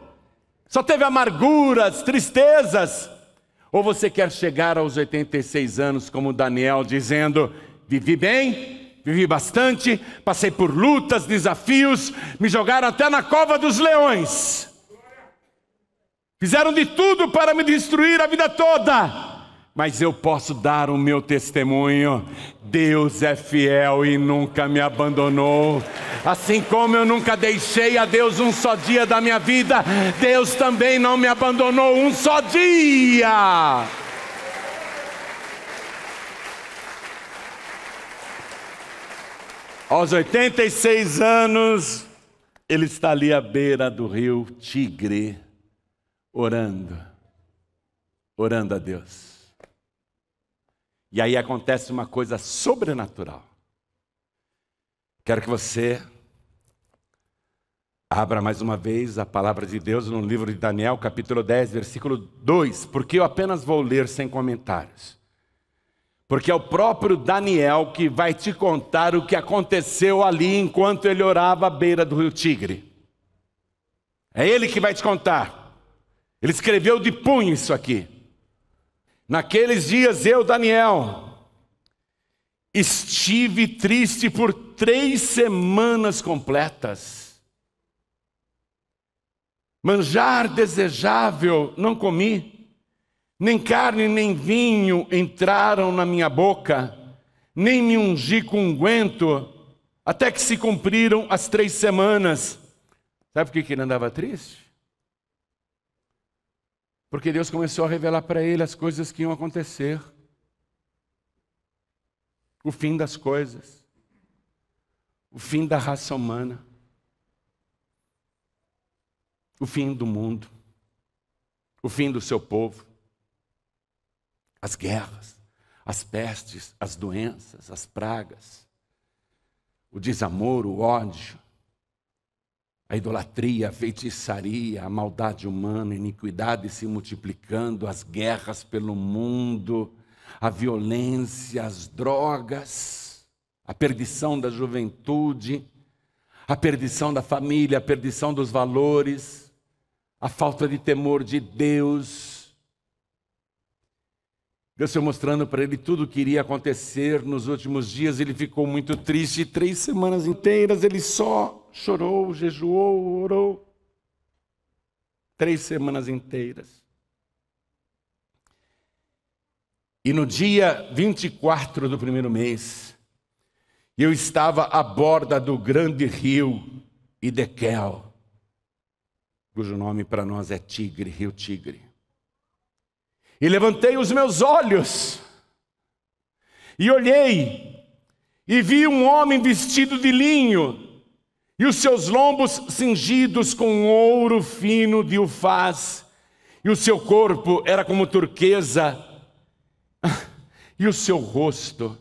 só teve amarguras, tristezas. Ou você quer chegar aos 86 anos, como Daniel, dizendo: vivi bem, vivi bastante, passei por lutas, desafios, me jogaram até na cova dos leões. Fizeram de tudo para me destruir a vida toda mas eu posso dar o meu testemunho. Deus é fiel e nunca me abandonou. Assim como eu nunca deixei a Deus um só dia da minha vida, Deus também não me abandonou um só dia. Aos 86 anos, ele está ali à beira do rio Tigre, orando, orando a Deus. E aí acontece uma coisa sobrenatural. Quero que você abra mais uma vez a palavra de Deus no livro de Daniel, capítulo 10, versículo 2, porque eu apenas vou ler sem comentários. Porque é o próprio Daniel que vai te contar o que aconteceu ali enquanto ele orava à beira do rio Tigre. É ele que vai te contar. Ele escreveu de punho isso aqui. Naqueles dias eu, Daniel, estive triste por três semanas completas. Manjar desejável não comi, nem carne nem vinho entraram na minha boca, nem me ungi com unguento, até que se cumpriram as três semanas. Sabe por que ele andava triste? Porque Deus começou a revelar para ele as coisas que iam acontecer. O fim das coisas. O fim da raça humana. O fim do mundo. O fim do seu povo. As guerras, as pestes, as doenças, as pragas. O desamor, o ódio, a idolatria, a feitiçaria, a maldade humana, a iniquidade se multiplicando, as guerras pelo mundo, a violência, as drogas, a perdição da juventude, a perdição da família, a perdição dos valores, a falta de temor de Deus. Deus foi mostrando para ele tudo o que iria acontecer nos últimos dias. Ele ficou muito triste, três semanas inteiras ele só chorou, jejuou, orou. Três semanas inteiras. E no dia 24 do primeiro mês, eu estava à borda do grande rio Idequel, cujo nome para nós é Tigre, Rio Tigre. E levantei os meus olhos, e olhei, e vi um homem vestido de linho, e os seus lombos cingidos com ouro fino de ufaz, e o seu corpo era como turquesa, e o seu rosto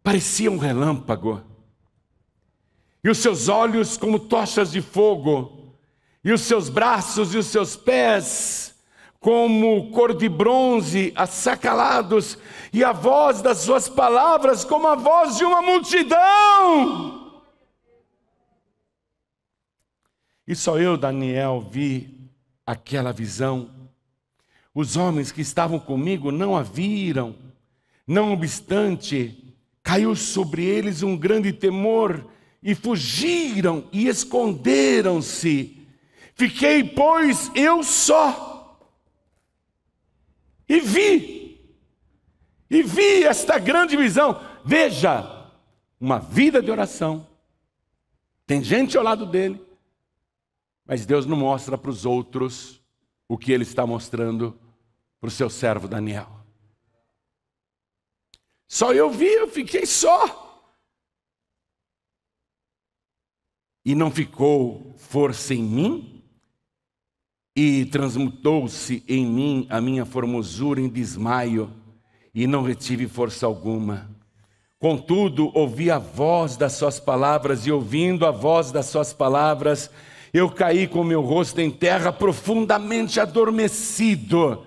parecia um relâmpago, e os seus olhos como tochas de fogo, e os seus braços e os seus pés como cor de bronze, assacalados e a voz das suas palavras como a voz de uma multidão E só eu, Daniel, vi aquela visão. Os homens que estavam comigo não a viram. Não obstante, caiu sobre eles um grande temor e fugiram e esconderam-se. Fiquei, pois, eu só. E vi, e vi esta grande visão. Veja, uma vida de oração. Tem gente ao lado dele, mas Deus não mostra para os outros o que ele está mostrando para o seu servo Daniel. Só eu vi, eu fiquei só. E não ficou força em mim, e transmutou-se em mim a minha formosura em desmaio, e não retive força alguma. Contudo, ouvi a voz das suas palavras, e ouvindo a voz das suas palavras, eu caí com meu rosto em terra, profundamente adormecido.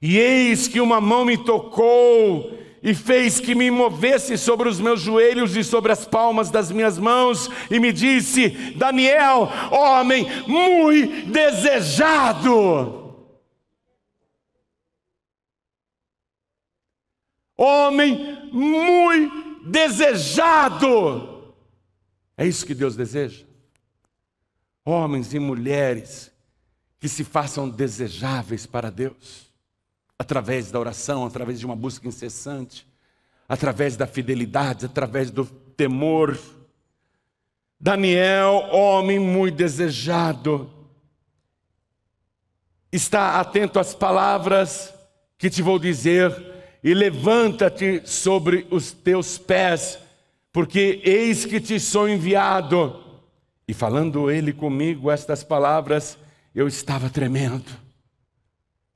E eis que uma mão me tocou e fez que me movesse sobre os meus joelhos e sobre as palmas das minhas mãos, e me disse: Daniel, homem muito desejado. Homem muito desejado. É isso que Deus deseja? homens e mulheres que se façam desejáveis para Deus, através da oração, através de uma busca incessante, através da fidelidade, através do temor. Daniel, homem muito desejado, está atento às palavras que te vou dizer e levanta-te sobre os teus pés, porque eis que te sou enviado e falando ele comigo estas palavras, eu estava tremendo.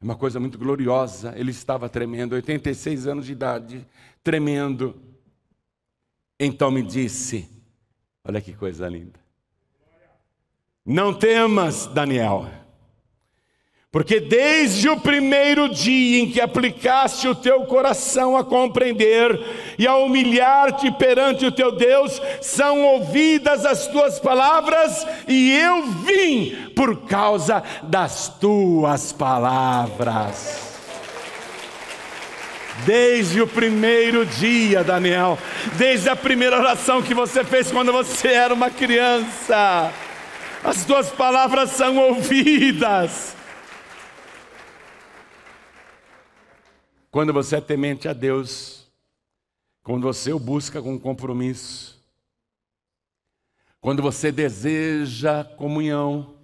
É uma coisa muito gloriosa, ele estava tremendo, 86 anos de idade, tremendo. Então me disse: Olha que coisa linda. Não temas, Daniel porque desde o primeiro dia em que aplicaste o teu coração a compreender e a humilhar-te perante o teu Deus, são ouvidas as tuas palavras, e eu vim por causa das tuas palavras. Desde o primeiro dia, Daniel, desde a primeira oração que você fez quando você era uma criança, as tuas palavras são ouvidas Quando você é temente a Deus, quando você o busca com compromisso, quando você deseja comunhão,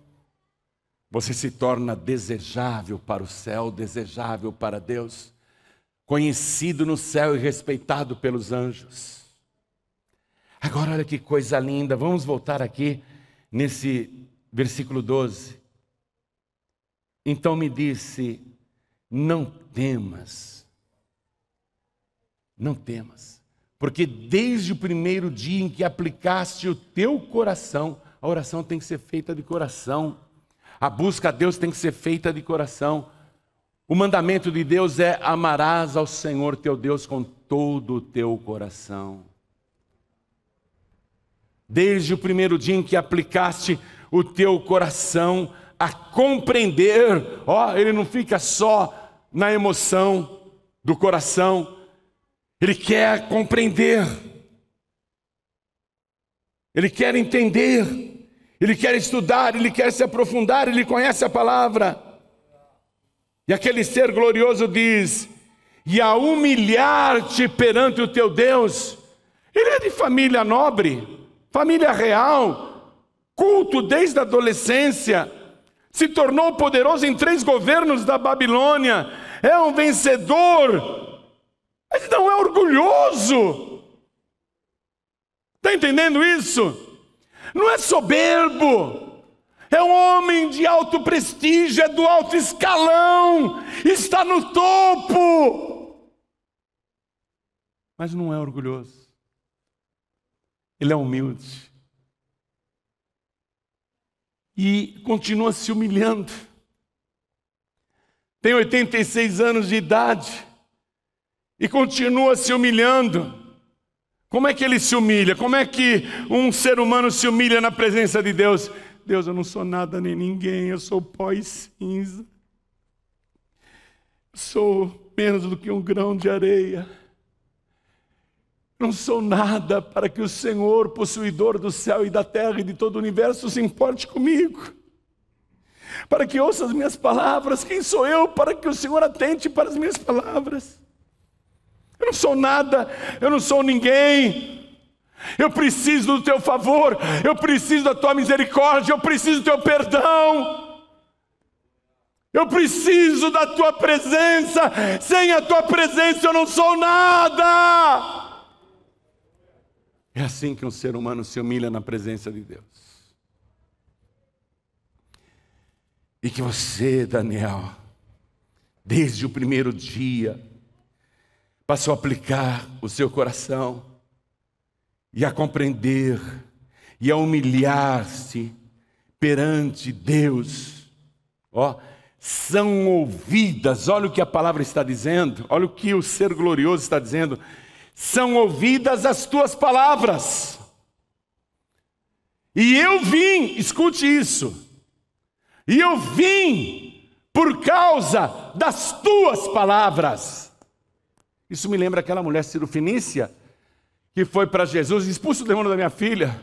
você se torna desejável para o céu, desejável para Deus, conhecido no céu e respeitado pelos anjos. Agora, olha que coisa linda, vamos voltar aqui nesse versículo 12. Então me disse: Não temas, não temas, porque desde o primeiro dia em que aplicaste o teu coração, a oração tem que ser feita de coração, a busca a Deus tem que ser feita de coração. O mandamento de Deus é: amarás ao Senhor teu Deus com todo o teu coração. Desde o primeiro dia em que aplicaste o teu coração a compreender, ó, ele não fica só na emoção do coração, ele quer compreender. Ele quer entender. Ele quer estudar, ele quer se aprofundar, ele conhece a palavra. E aquele ser glorioso diz: "E a humilhar-te perante o teu Deus". Ele é de família nobre, família real, culto desde a adolescência, se tornou poderoso em três governos da Babilônia, é um vencedor orgulhoso. Está entendendo isso? Não é soberbo, é um homem de alto prestígio, é do alto escalão, está no topo, mas não é orgulhoso, ele é humilde e continua se humilhando. Tem 86 anos de idade e continua se humilhando. Como é que ele se humilha? Como é que um ser humano se humilha na presença de Deus? Deus, eu não sou nada nem ninguém, eu sou pó e cinza. Sou menos do que um grão de areia. Não sou nada para que o Senhor, possuidor do céu e da terra e de todo o universo, se importe comigo. Para que ouça as minhas palavras, quem sou eu para que o Senhor atente para as minhas palavras? Eu não sou nada, eu não sou ninguém. Eu preciso do teu favor, eu preciso da tua misericórdia, eu preciso do teu perdão. Eu preciso da tua presença. Sem a tua presença eu não sou nada. É assim que um ser humano se humilha na presença de Deus. E que você, Daniel, desde o primeiro dia, passou a aplicar o seu coração e a compreender e a humilhar-se perante Deus. Ó, são ouvidas, olha o que a palavra está dizendo, olha o que o ser glorioso está dizendo. São ouvidas as tuas palavras. E eu vim, escute isso. E eu vim por causa das tuas palavras. Isso me lembra aquela mulher cirofinícia que foi para Jesus, expulsa o demônio da minha filha.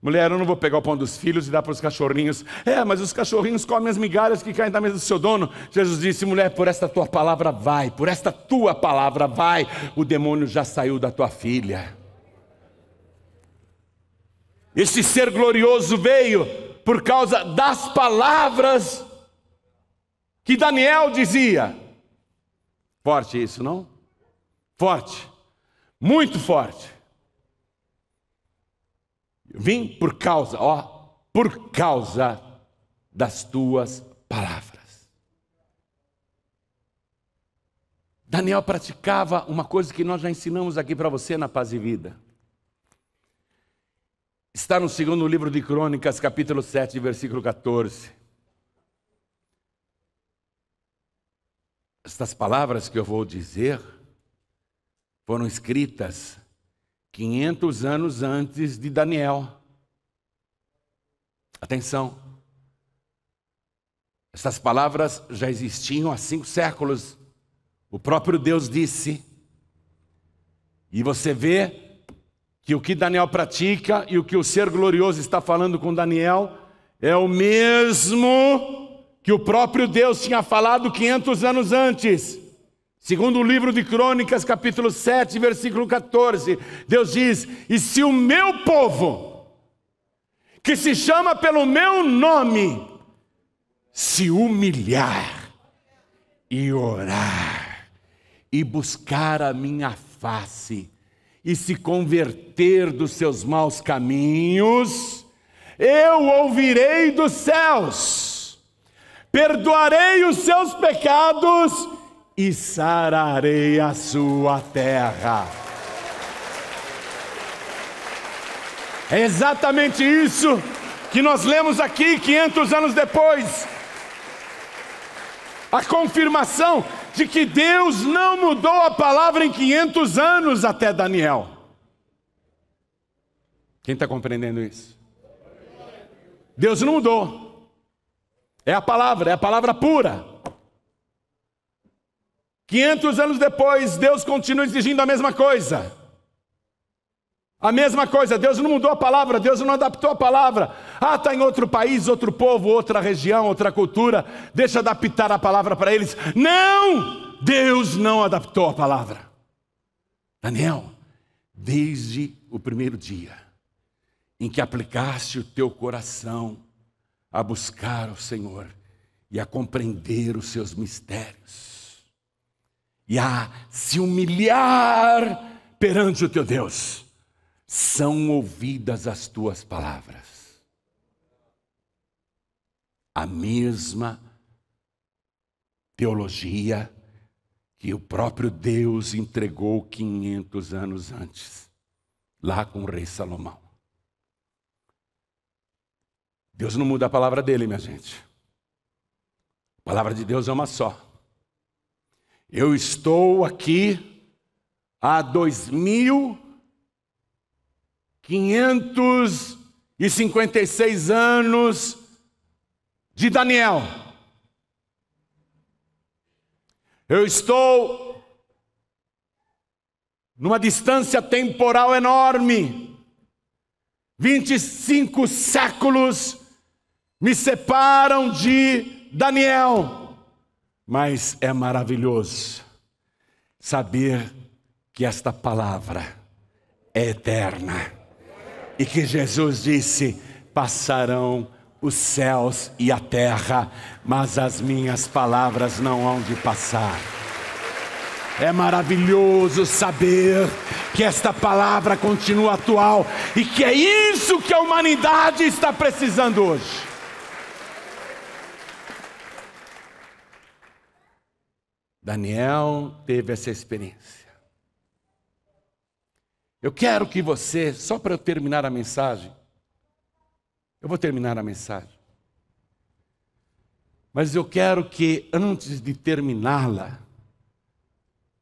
Mulher, eu não vou pegar o pão dos filhos e dar para os cachorrinhos. É, mas os cachorrinhos comem as migalhas que caem da mesa do seu dono. Jesus disse: mulher, por esta tua palavra vai, por esta tua palavra vai, o demônio já saiu da tua filha. Esse ser glorioso veio por causa das palavras que Daniel dizia. Forte isso, não? Forte. Muito forte. Eu vim por causa, ó, por causa das tuas palavras. Daniel praticava uma coisa que nós já ensinamos aqui para você na Paz e Vida. Está no segundo livro de Crônicas, capítulo 7, versículo 14. Estas palavras que eu vou dizer foram escritas 500 anos antes de Daniel. Atenção. Essas palavras já existiam há cinco séculos. O próprio Deus disse. E você vê que o que Daniel pratica e o que o ser glorioso está falando com Daniel é o mesmo que o próprio Deus tinha falado 500 anos antes. Segundo o livro de Crônicas, capítulo 7, versículo 14, Deus diz: E se o meu povo, que se chama pelo meu nome, se humilhar e orar e buscar a minha face e se converter dos seus maus caminhos, eu ouvirei dos céus, perdoarei os seus pecados e sararei a sua terra. É exatamente isso que nós lemos aqui 500 anos depois. A confirmação de que Deus não mudou a palavra em 500 anos até Daniel. Quem está compreendendo isso? Deus não mudou. É a palavra, é a palavra pura. 500 anos depois, Deus continua exigindo a mesma coisa. A mesma coisa, Deus não mudou a palavra, Deus não adaptou a palavra. Ah, está em outro país, outro povo, outra região, outra cultura, deixa adaptar a palavra para eles. Não! Deus não adaptou a palavra. Daniel, desde o primeiro dia em que aplicaste o teu coração a buscar o Senhor e a compreender os seus mistérios, e a se humilhar perante o teu Deus, são ouvidas as tuas palavras. A mesma teologia que o próprio Deus entregou 500 anos antes, lá com o rei Salomão. Deus não muda a palavra dele, minha gente. A palavra de Deus é uma só. Eu estou aqui há 2.556 anos de Daniel. Eu estou numa distância temporal enorme. 25 séculos me separam de Daniel. Mas é maravilhoso saber que esta palavra é eterna e que Jesus disse: passarão os céus e a terra, mas as minhas palavras não hão de passar. É maravilhoso saber que esta palavra continua atual e que é isso que a humanidade está precisando hoje. Daniel teve essa experiência. Eu quero que você, só para eu terminar a mensagem, eu vou terminar a mensagem, mas eu quero que antes de terminá-la,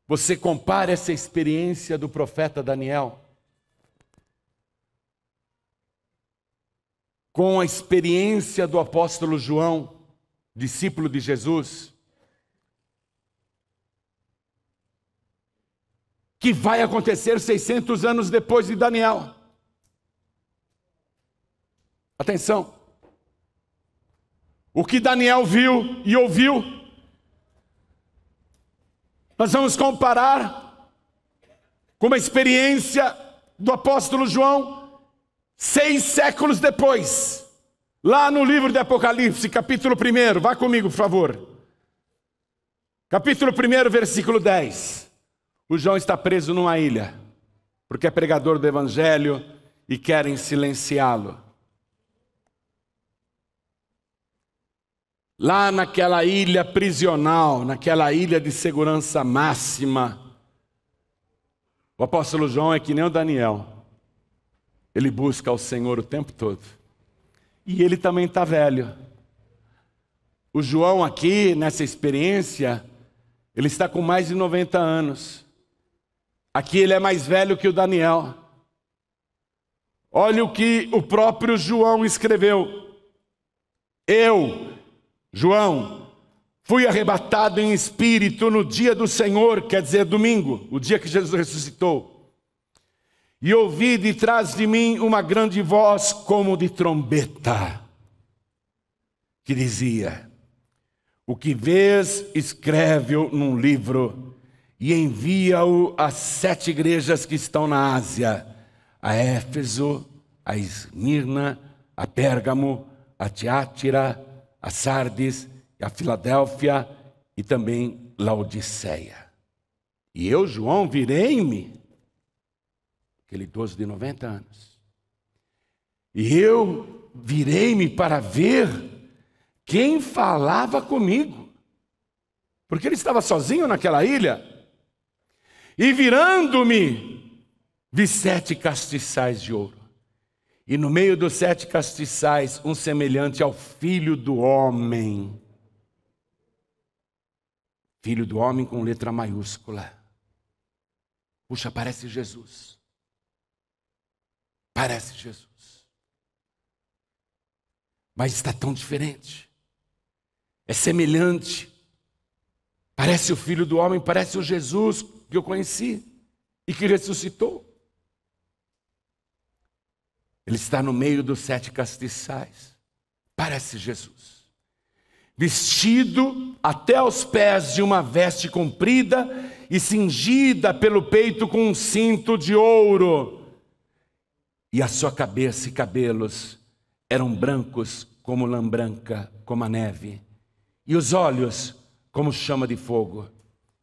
você compare essa experiência do profeta Daniel com a experiência do apóstolo João, discípulo de Jesus que vai acontecer 600 anos depois de Daniel. Atenção. O que Daniel viu e ouviu, nós vamos comparar com uma experiência do apóstolo João, seis séculos depois, lá no livro de Apocalipse, capítulo 1. Vá comigo, por favor. Capítulo 1, versículo 10. O João está preso numa ilha, porque é pregador do evangelho e querem silenciá-lo. Lá naquela ilha prisional, naquela ilha de segurança máxima, o apóstolo João é que nem o Daniel. Ele busca o Senhor o tempo todo. E ele também está velho. O João, aqui, nessa experiência, ele está com mais de 90 anos. Aqui ele é mais velho que o Daniel. Olha o que o próprio João escreveu. Eu, João, fui arrebatado em espírito no dia do Senhor, quer dizer, domingo, o dia que Jesus ressuscitou. E ouvi de trás de mim uma grande voz como de trombeta, que dizia: O que vês, escreve-o num livro e envia-o às sete igrejas que estão na Ásia: a Éfeso, a Esmirna, a Pérgamo, a Tiátira, a Sardes, a Filadélfia e também Laodiceia. E eu, João, virei-me, aquele idoso de 90 anos, e eu virei-me para ver quem falava comigo, porque ele estava sozinho naquela ilha. E virando-me, vi sete castiçais de ouro. E no meio dos sete castiçais, um semelhante ao filho do homem. Filho do homem com letra maiúscula. Puxa, parece Jesus. Parece Jesus. Mas está tão diferente. É semelhante. Parece o filho do homem, parece o Jesus que eu conheci e que ressuscitou. Ele está no meio dos sete castiçais. Parece Jesus. Vestido até aos pés de uma veste comprida e cingida pelo peito com um cinto de ouro. E a sua cabeça e cabelos eram brancos como lã branca, como a neve. E os olhos como chama de fogo.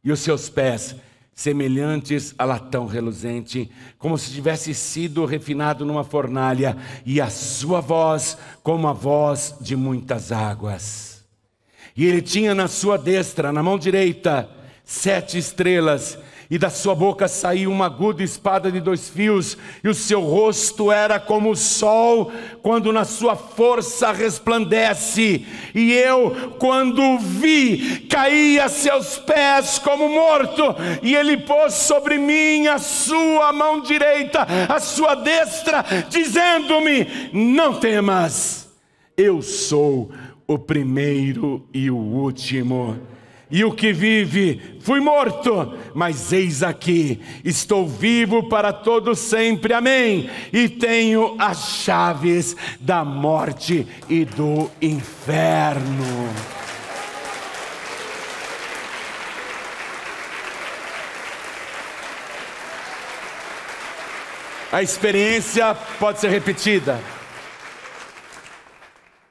E os seus pés semelhantes a latão reluzente, como se tivesse sido refinado numa fornalha, e a sua voz como a voz de muitas águas. E ele tinha na sua destra, na mão direita, sete estrelas, e da sua boca saiu uma aguda espada de dois fios, e o seu rosto era como o sol quando na sua força resplandece. E eu, quando o vi, caí a seus pés como morto, e ele pôs sobre mim a sua mão direita, a sua destra, dizendo-me: Não temas, eu sou o primeiro e o último e o que vive, fui morto, mas eis aqui, estou vivo para todo sempre, amém. E tenho as chaves da morte e do inferno. A experiência pode ser repetida.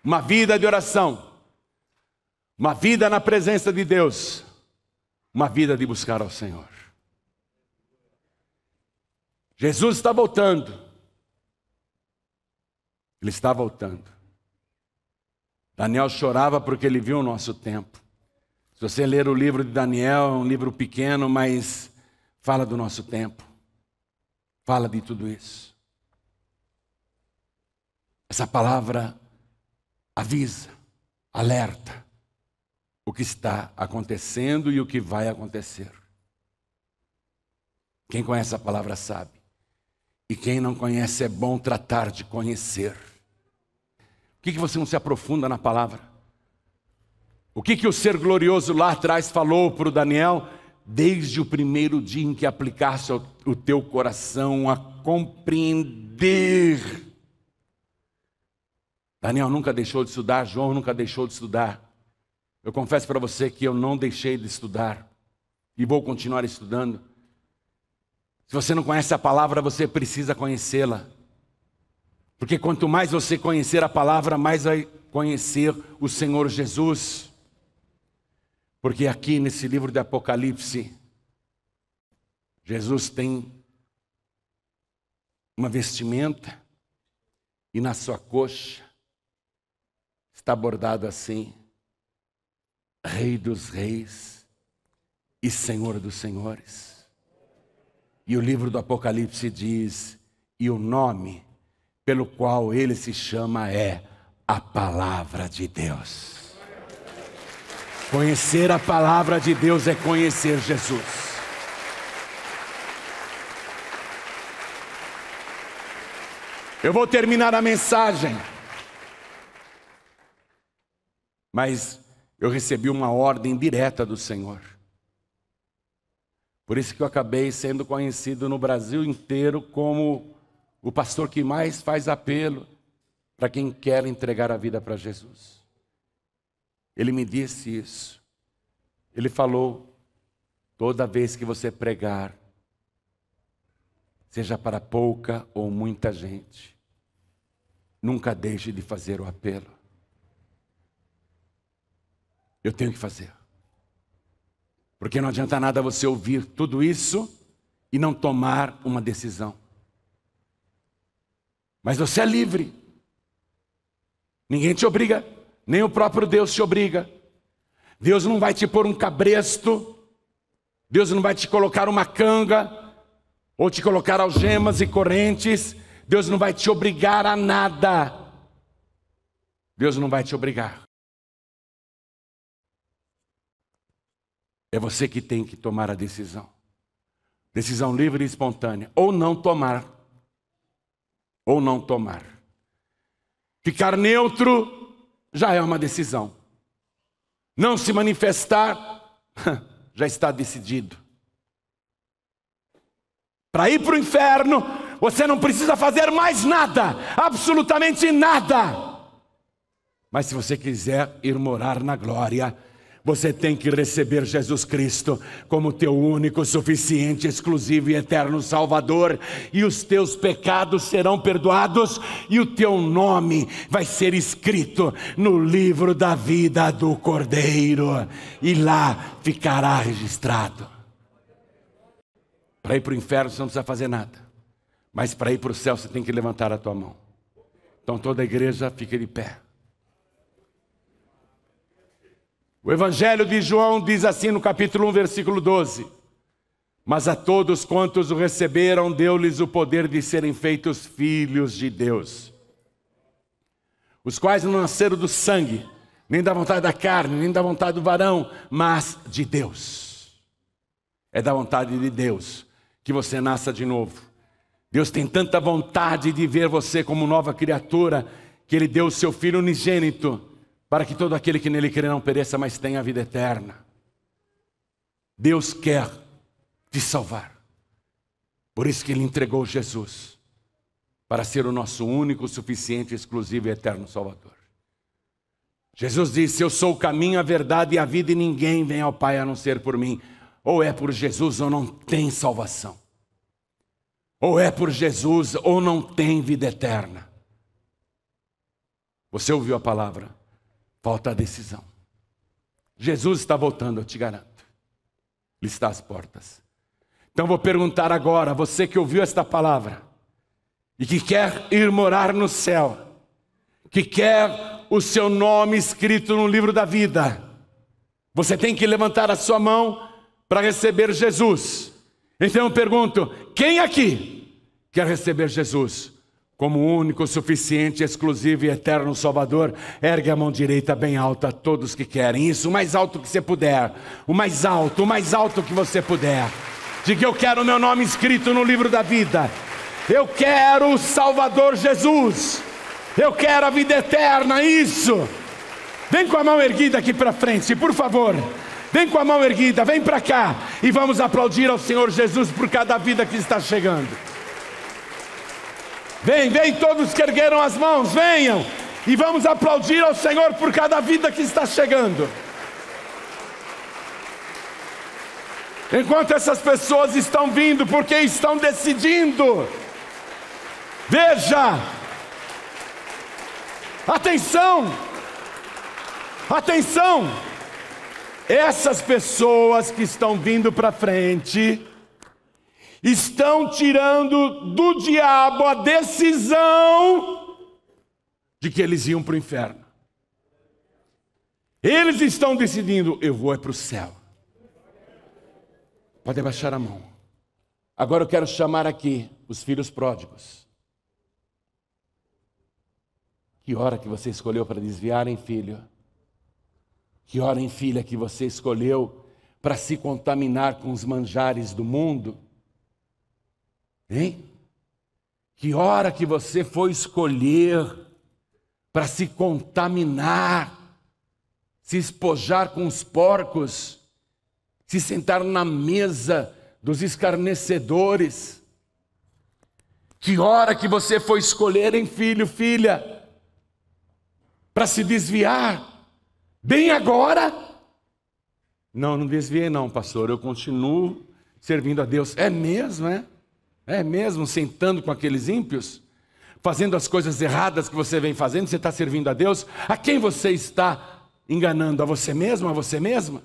Uma vida de oração uma vida na presença de Deus, uma vida de buscar ao Senhor. Jesus está voltando. Ele está voltando. Daniel chorava porque ele viu o nosso tempo. Se você ler o livro de Daniel, é um livro pequeno, mas fala do nosso tempo. Fala de tudo isso. Essa palavra avisa, alerta o que está acontecendo e o que vai acontecer. Quem conhece a palavra sabe. E quem não conhece é bom tratar de conhecer. O que, que você não se aprofunda na palavra? O que, que o ser glorioso lá atrás falou para o Daniel? Desde o primeiro dia em que aplicasse o teu coração a compreender. Daniel nunca deixou de estudar, João nunca deixou de estudar. Eu confesso para você que eu não deixei de estudar e vou continuar estudando. Se você não conhece a palavra, você precisa conhecê-la. Porque quanto mais você conhecer a palavra, mais vai conhecer o Senhor Jesus. Porque aqui nesse livro de Apocalipse, Jesus tem uma vestimenta e na sua coxa está bordado assim: Rei dos Reis e Senhor dos Senhores. E o livro do Apocalipse diz: e o nome pelo qual ele se chama é a Palavra de Deus. Conhecer a Palavra de Deus é conhecer Jesus. Eu vou terminar a mensagem, mas eu recebi uma ordem direta do Senhor. Por isso que eu acabei sendo conhecido no Brasil inteiro como o pastor que mais faz apelo para quem quer entregar a vida para Jesus. Ele me disse isso. Ele falou: toda vez que você pregar, seja para pouca ou muita gente, nunca deixe de fazer o apelo. Eu tenho que fazer. Porque não adianta nada você ouvir tudo isso e não tomar uma decisão. Mas você é livre. Ninguém te obriga, nem o próprio Deus te obriga. Deus não vai te pôr um cabresto, Deus não vai te colocar uma canga, ou te colocar algemas e correntes, Deus não vai te obrigar a nada. Deus não vai te obrigar. É você que tem que tomar a decisão. Decisão livre e espontânea. Ou não tomar. Ou não tomar. Ficar neutro já é uma decisão. Não se manifestar já está decidido. Para ir para o inferno, você não precisa fazer mais nada, absolutamente nada. Mas se você quiser ir morar na glória, você tem que receber Jesus Cristo como teu único, suficiente, exclusivo e eterno Salvador, e os teus pecados serão perdoados, e o teu nome vai ser escrito no livro da vida do Cordeiro, e lá ficará registrado. Para ir para o inferno você não precisa fazer nada, mas para ir para o céu você tem que levantar a tua mão. Então toda a igreja fica de pé. O Evangelho de João diz assim no capítulo 1, versículo 12: Mas a todos quantos o receberam, deu-lhes o poder de serem feitos filhos de Deus, os quais não nasceram do sangue, nem da vontade da carne, nem da vontade do varão, mas de Deus. É da vontade de Deus que você nasça de novo. Deus tem tanta vontade de ver você como nova criatura que Ele deu o seu Filho unigênito para que todo aquele que nele crê não pereça, mas tenha a vida eterna. Deus quer te salvar. Por isso que ele entregou Jesus para ser o nosso único, suficiente, exclusivo e eterno Salvador. Jesus disse: Eu sou o caminho, a verdade e a vida, e ninguém vem ao Pai a não ser por mim. Ou é por Jesus ou não tem salvação. Ou é por Jesus ou não tem vida eterna. Você ouviu a palavra? Falta a decisão. Jesus está voltando, eu te garanto. Ele está às portas. Então vou perguntar agora, você que ouviu esta palavra e que quer ir morar no céu, que quer o seu nome escrito no livro da vida, você tem que levantar a sua mão para receber Jesus. Então eu pergunto: quem aqui quer receber Jesus? como único, suficiente, exclusivo e eterno Salvador, ergue a mão direita bem alta a todos que querem. Isso, o mais alto que você puder. O mais alto, o mais alto que você puder. Diga: Eu quero o meu nome escrito no livro da vida. Eu quero o Salvador Jesus. Eu quero a vida eterna. Isso. Vem com a mão erguida aqui para frente, por favor. Vem com a mão erguida, vem para cá e vamos aplaudir ao Senhor Jesus por cada vida que está chegando. Vem, vem todos que ergueram as mãos, venham. E vamos aplaudir ao Senhor por cada vida que está chegando. Enquanto essas pessoas estão vindo, porque estão decidindo. Veja. Atenção. Atenção. Essas pessoas que estão vindo para frente estão tirando do diabo a decisão de que eles iam para o inferno. Eles estão decidindo: eu vou é para o céu. Pode abaixar a mão. Agora eu quero chamar aqui os filhos pródigos. Que hora que você escolheu para desviar, hein, filho? Que hora, hein, filha, que você escolheu para se contaminar com os manjares do mundo? Hein? Que hora que você foi escolher para se contaminar, se espojar com os porcos, se sentar na mesa dos escarnecedores? Que hora que você foi escolher, hein, filho, filha, para se desviar? Bem agora? Não, não desviei, não, pastor. Eu continuo servindo a Deus. É mesmo, é? É mesmo sentando com aqueles ímpios? Fazendo as coisas erradas que você vem fazendo, você está servindo a Deus? A quem você está enganando? A você mesmo? A você mesma?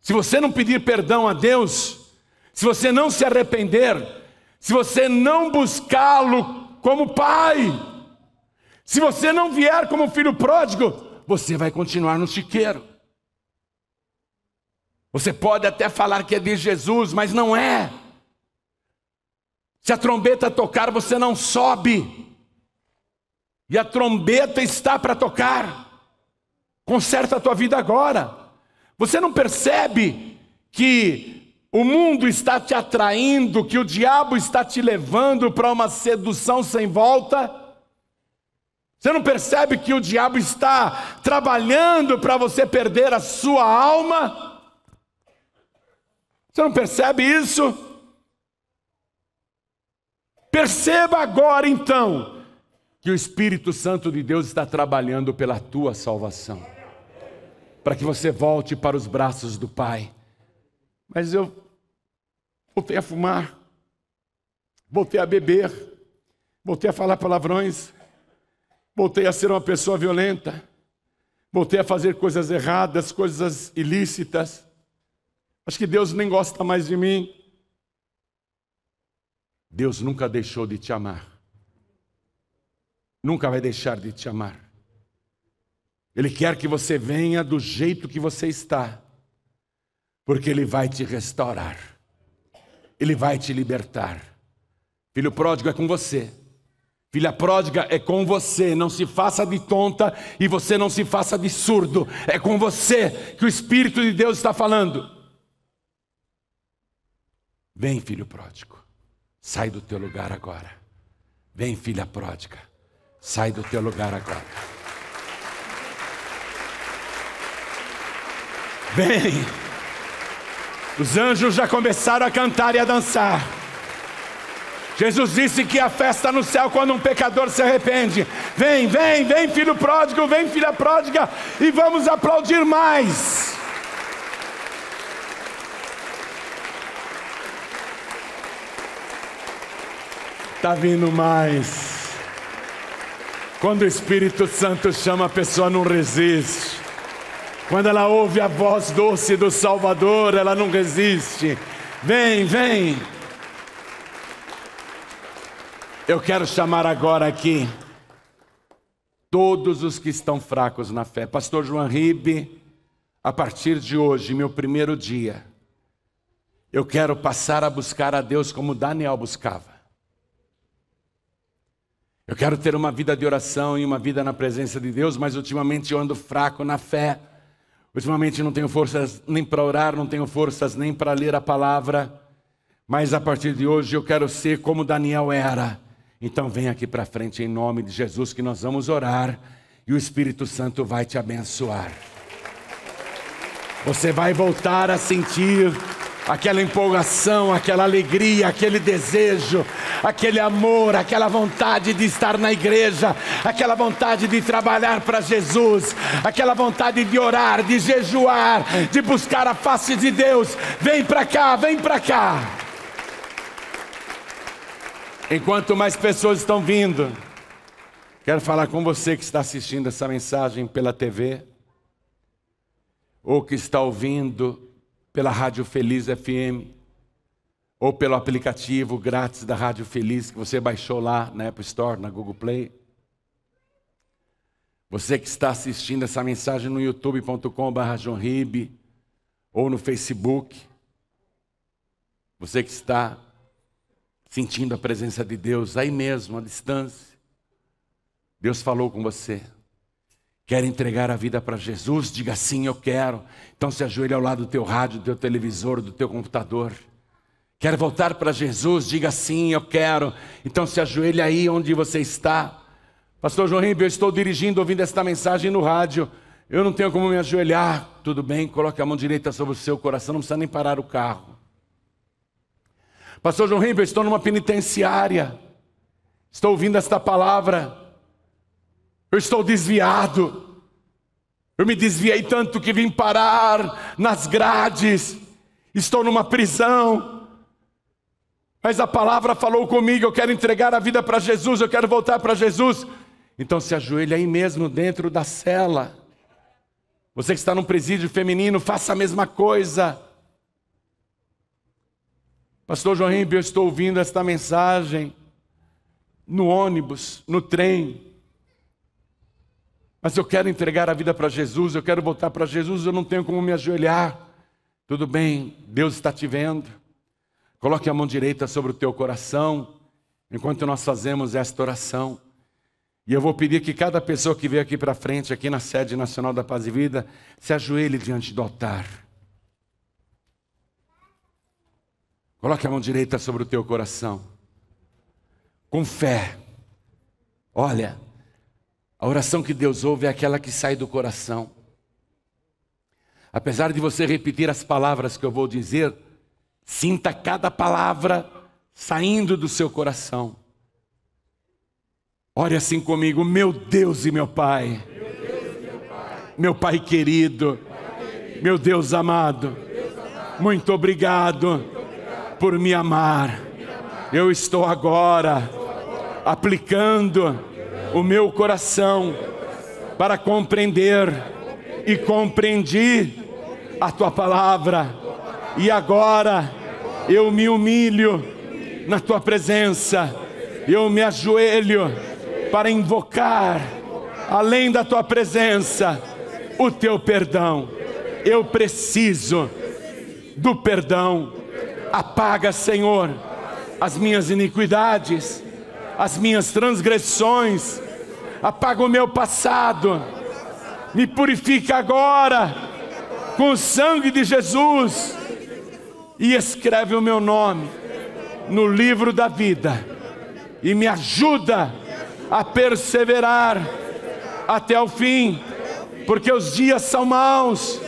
Se você não pedir perdão a Deus, se você não se arrepender, se você não buscá-lo como pai, se você não vier como filho pródigo, você vai continuar no chiqueiro. Você pode até falar que é de Jesus, mas não é. Se a trombeta tocar, você não sobe. E a trombeta está para tocar. Conserta a tua vida agora. Você não percebe que o mundo está te atraindo, que o diabo está te levando para uma sedução sem volta? Você não percebe que o diabo está trabalhando para você perder a sua alma? Você não percebe isso? Perceba agora então que o Espírito Santo de Deus está trabalhando pela tua salvação, para que você volte para os braços do Pai. Mas eu voltei a fumar, voltei a beber, voltei a falar palavrões, voltei a ser uma pessoa violenta, voltei a fazer coisas erradas, coisas ilícitas. Acho que Deus nem gosta mais de mim. Deus nunca deixou de te amar. Nunca vai deixar de te amar. Ele quer que você venha do jeito que você está, porque Ele vai te restaurar, Ele vai te libertar. Filho pródigo é com você, filha pródiga é com você. Não se faça de tonta e você não se faça de surdo. É com você que o Espírito de Deus está falando. Vem, filho pródigo, sai do teu lugar agora. Vem, filha pródiga, sai do teu lugar agora. Vem. Os anjos já começaram a cantar e a dançar. Jesus disse que a festa no céu quando um pecador se arrepende. Vem, vem, vem, filho pródigo, vem, filha pródiga, e vamos aplaudir mais. Tá vindo mais. Quando o Espírito Santo chama, a pessoa não resiste. Quando ela ouve a voz doce do Salvador, ela não resiste. Vem, vem. Eu quero chamar agora aqui todos os que estão fracos na fé. Pastor João Ribe, a partir de hoje, meu primeiro dia, eu quero passar a buscar a Deus como Daniel buscava. Eu quero ter uma vida de oração e uma vida na presença de Deus, mas ultimamente eu ando fraco na fé. Ultimamente não tenho forças nem para orar, não tenho forças nem para ler a palavra. Mas a partir de hoje eu quero ser como Daniel era. Então vem aqui para frente em nome de Jesus que nós vamos orar e o Espírito Santo vai te abençoar. Você vai voltar a sentir aquela empolgação, aquela alegria, aquele desejo, aquele amor, aquela vontade de estar na igreja, aquela vontade de trabalhar para Jesus, aquela vontade de orar, de jejuar, de buscar a face de Deus. Vem para cá, vem para cá. Enquanto mais pessoas estão vindo, quero falar com você que está assistindo essa mensagem pela TV ou que está ouvindo pela Rádio Feliz FM, ou pelo aplicativo grátis da Rádio Feliz que você baixou lá na Apple Store, na Google Play. Você que está assistindo essa mensagem no youtube.com.br ou no Facebook. Você que está sentindo a presença de Deus aí mesmo, à distância. Deus falou com você. Quer entregar a vida para Jesus? Diga sim, eu quero. Então se ajoelhe ao lado do teu rádio, do teu televisor, do teu computador. Quer voltar para Jesus? Diga sim, eu quero. Então se ajoelhe aí onde você está. Pastor João Ribeiro, eu estou dirigindo, ouvindo esta mensagem no rádio. Eu não tenho como me ajoelhar. Tudo bem, coloque a mão direita sobre o seu coração, não precisa nem parar o carro. Pastor João Ribeiro, estou numa penitenciária. Estou ouvindo esta palavra. Eu estou desviado. Eu me desviei tanto que vim parar nas grades. Estou numa prisão. Mas a palavra falou comigo: eu quero entregar a vida para Jesus, eu quero voltar para Jesus. Então se ajoelha aí mesmo dentro da cela. Você que está no presídio feminino, faça a mesma coisa. Pastor João Ribeiro, eu estou ouvindo esta mensagem no ônibus, no trem, mas eu quero entregar a vida para Jesus, eu quero voltar para Jesus, eu não tenho como me ajoelhar. Tudo bem, Deus está te vendo. Coloque a mão direita sobre o teu coração, enquanto nós fazemos esta oração. E eu vou pedir que cada pessoa que veio aqui para frente, aqui na sede nacional da Paz e Vida, se ajoelhe diante do altar. Coloque a mão direita sobre o teu coração. Com fé. Olha, a oração que Deus ouve é aquela que sai do coração. Apesar de você repetir as palavras que eu vou dizer, sinta cada palavra saindo do seu coração. Ore assim comigo, meu Deus e meu Pai, meu, pai. querido, meu Deus amado, muito obrigado, Por, me amar. Eu estou agora. aplicando o meu coração para compreender e compreendi a tua palavra. E agora eu me humilho na tua presença, eu me ajoelho para invocar, além da tua presença, o teu perdão. Eu preciso do perdão. Apaga, Senhor, as minhas iniquidades as minhas transgressões, apaga o meu passado, me purifica agora com o sangue de Jesus e escreve o meu nome no livro da vida e me ajuda a perseverar até o fim, porque os dias são maus,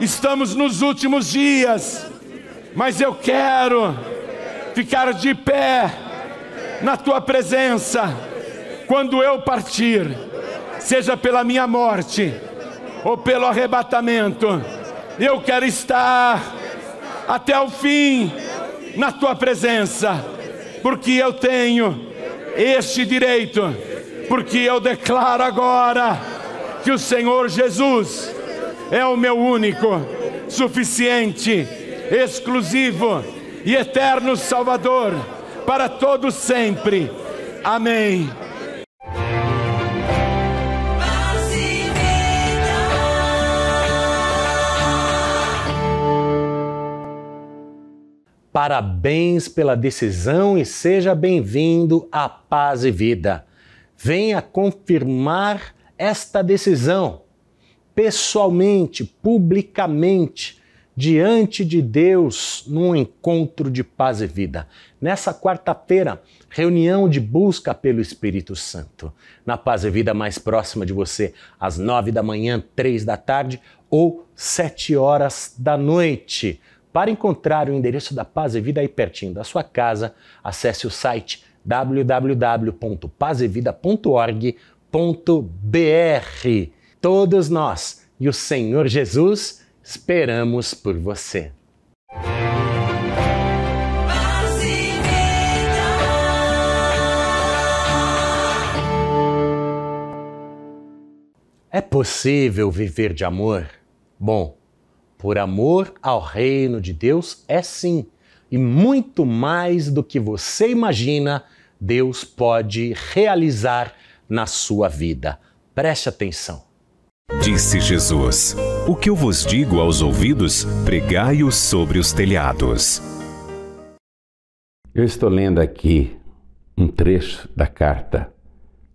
estamos nos últimos dias, mas eu quero ficar de pé na tua presença, quando eu partir, seja pela minha morte ou pelo arrebatamento, eu quero estar até o fim na tua presença, porque eu tenho este direito, porque eu declaro agora que o Senhor Jesus é o meu único, suficiente, exclusivo e eterno Salvador para todos sempre. Amém. Parabéns pela decisão e seja bem-vindo à Paz e Vida. Venha confirmar esta decisão pessoalmente, publicamente diante de Deus num encontro de paz e vida. Nessa quarta-feira, reunião de busca pelo Espírito Santo. Na paz e vida mais próxima de você, às nove da manhã, três da tarde ou sete horas da noite. Para encontrar o endereço da Paz e Vida aí pertinho da sua casa, acesse o site www.pazevida.org.br. Todos nós e o Senhor Jesus Esperamos por você. É possível viver de amor? Bom, por amor ao reino de Deus é sim, e muito mais do que você imagina, Deus pode realizar na sua vida. Preste atenção. Disse Jesus: O que eu vos digo aos ouvidos, pregai-o sobre os telhados. Eu estou lendo aqui um trecho da carta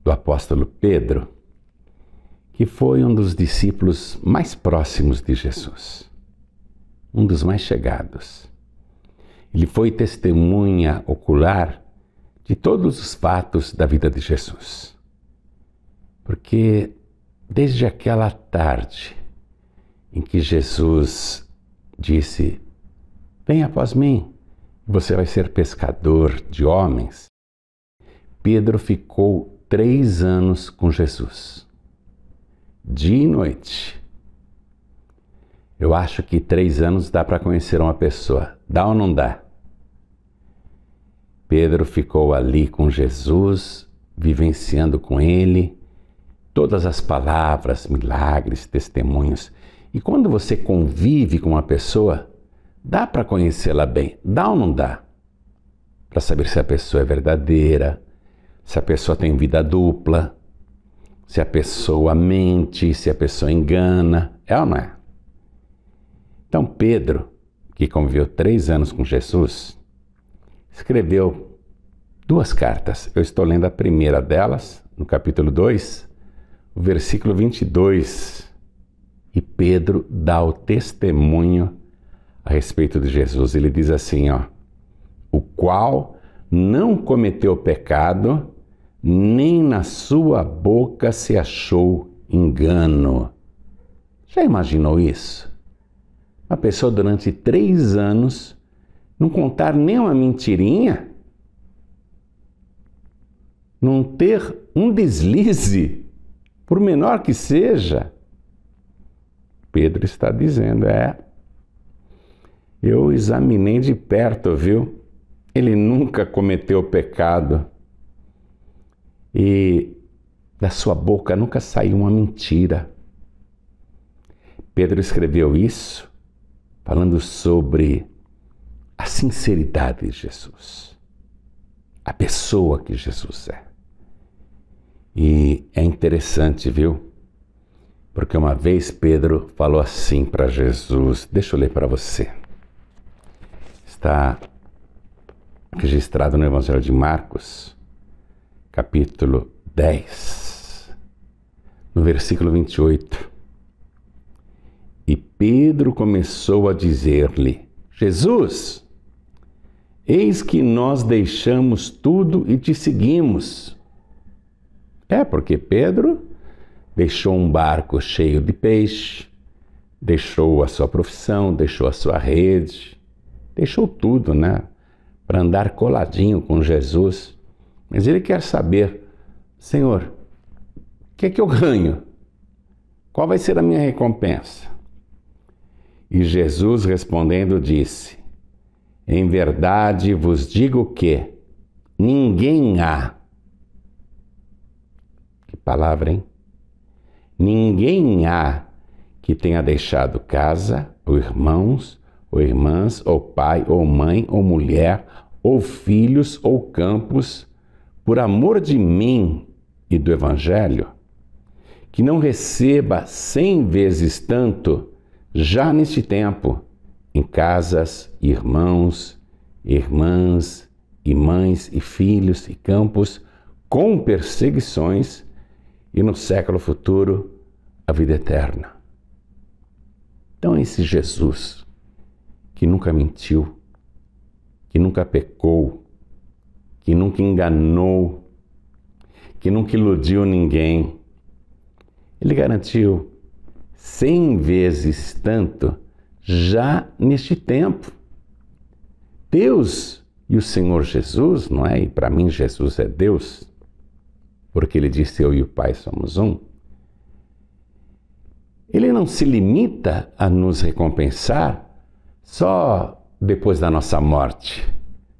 do apóstolo Pedro, que foi um dos discípulos mais próximos de Jesus, um dos mais chegados. Ele foi testemunha ocular de todos os fatos da vida de Jesus, porque desde aquela tarde em que Jesus disse: "Venha após mim, você vai ser pescador de homens. Pedro ficou três anos com Jesus, dia e noite. Eu acho que três anos dá para conhecer uma pessoa, dá ou não dá? Pedro ficou ali com Jesus, vivenciando com ele todas as palavras, milagres, testemunhos. E quando você convive com uma pessoa, dá para conhecê-la bem, dá ou não dá? Para saber se a pessoa é verdadeira, se a pessoa tem vida dupla, se a pessoa mente, se a pessoa engana, é ou não é? Então Pedro, que conviveu três anos com Jesus, escreveu duas cartas. Eu estou lendo a primeira delas, no capítulo 2, o versículo 22. E Pedro dá o testemunho a respeito de Jesus. Ele diz assim, ó: "O qual não cometeu pecado, nem na sua boca se achou engano." Já imaginou isso? Uma pessoa durante três anos não contar nem uma mentirinha, não ter um deslize por menor que seja, Pedro está dizendo: é, eu examinei de perto, viu? Ele nunca cometeu pecado e da sua boca nunca saiu uma mentira. Pedro escreveu isso falando sobre a sinceridade de Jesus, a pessoa que Jesus é. E é interessante, viu? Porque uma vez Pedro falou assim para Jesus, deixa eu ler para você. Está registrado no Evangelho de Marcos, capítulo 10, no versículo 28. E Pedro começou a dizer-lhe: Jesus, eis que nós deixamos tudo e te seguimos. É, porque Pedro deixou um barco cheio de peixe, deixou a sua profissão, deixou a sua rede, deixou tudo, né? Para andar coladinho com Jesus. Mas ele quer saber, Senhor, o que é que eu ganho? Qual vai ser a minha recompensa? E Jesus respondendo disse: Em verdade vos digo que ninguém há palavra, hein? Ninguém há que tenha deixado casa, ou irmãos, ou irmãs, ou pai, ou mãe, ou mulher, ou filhos, ou campos, por amor de mim e do Evangelho, que não receba cem vezes tanto já neste tempo, em casas, irmãos, irmãs, e mães, e filhos, e campos, com perseguições, e no século futuro a vida eterna. Então, esse Jesus, que nunca mentiu, que nunca pecou, que nunca enganou, que nunca iludiu ninguém, ele garantiu cem vezes tanto já neste tempo. Deus e o Senhor Jesus, não é? E para mim, Jesus é Deus porque ele disse: Eu e o Pai somos um. Ele não se limita a nos recompensar só depois da nossa morte,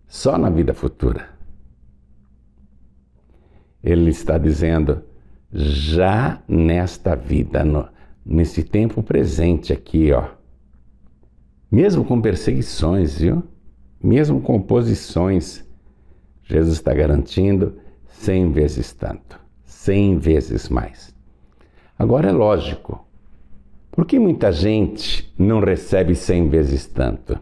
só na vida futura. Ele está dizendo: já nesta vida, no, nesse tempo presente aqui, ó, mesmo com perseguições, viu? Mesmo com oposições, Jesus está garantindo cem vezes tanto, cem vezes mais. Agora é lógico, por que muita gente não recebe cem vezes tanto?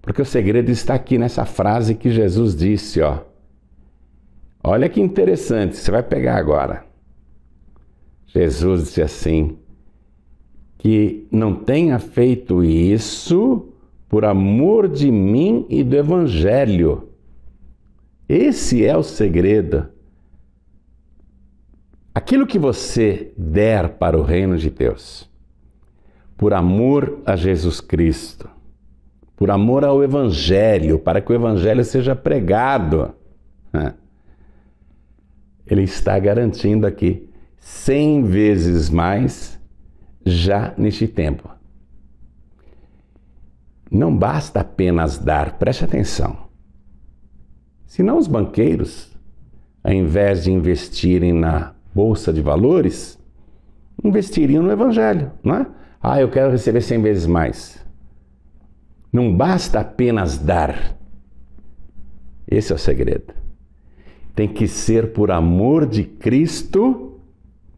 Porque o segredo está aqui nessa frase que Jesus disse, ó. Olha que interessante, você vai pegar agora. Jesus disse assim: que não tenha feito isso por amor de mim e do Evangelho, esse é o segredo. Aquilo que você der para o reino de Deus, por amor a Jesus Cristo, por amor ao Evangelho, para que o Evangelho seja pregado, né? ele está garantindo aqui cem vezes mais já neste tempo. Não basta apenas dar, preste atenção. Senão os banqueiros, ao invés de investirem na bolsa de valores, investiriam no evangelho, não é? Ah, eu quero receber 100 vezes mais. Não basta apenas dar. Esse é o segredo. Tem que ser por amor de Cristo,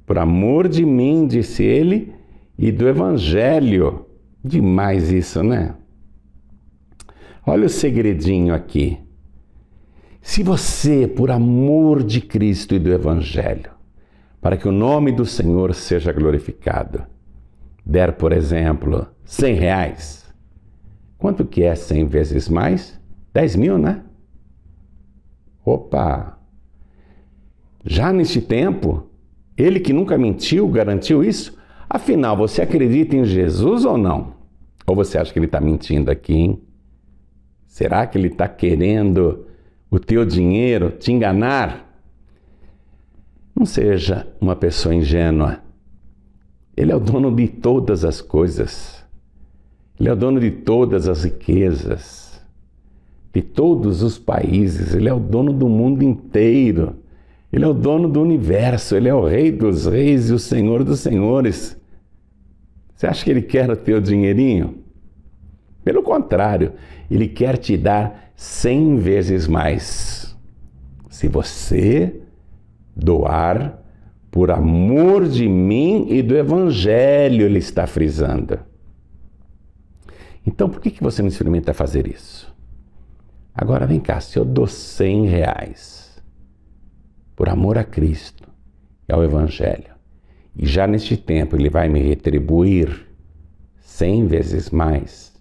por amor de mim, disse ele, e do evangelho. Demais isso, né? Olha o segredinho aqui. Se você, por amor de Cristo e do Evangelho, para que o nome do Senhor seja glorificado, der, por exemplo, 100 reais, quanto que é 100 vezes mais? 10 mil, né? Opa! Já neste tempo, ele que nunca mentiu garantiu isso? Afinal, você acredita em Jesus ou não? Ou você acha que ele está mentindo aqui, hein? Será que ele está querendo o teu dinheiro, te enganar. Não seja uma pessoa ingênua. Ele é o dono de todas as coisas. Ele é o dono de todas as riquezas, de todos os países. Ele é o dono do mundo inteiro. Ele é o dono do universo. Ele é o rei dos reis e o senhor dos senhores. Você acha que ele quer o teu dinheirinho? Pelo contrário, ele quer te dar cem vezes mais. Se você doar por amor de mim e do Evangelho, ele está frisando. Então, por que, que você não experimenta fazer isso? Agora, vem cá, se eu dou 100 reais por amor a Cristo e ao Evangelho, e já neste tempo ele vai me retribuir 100 vezes mais,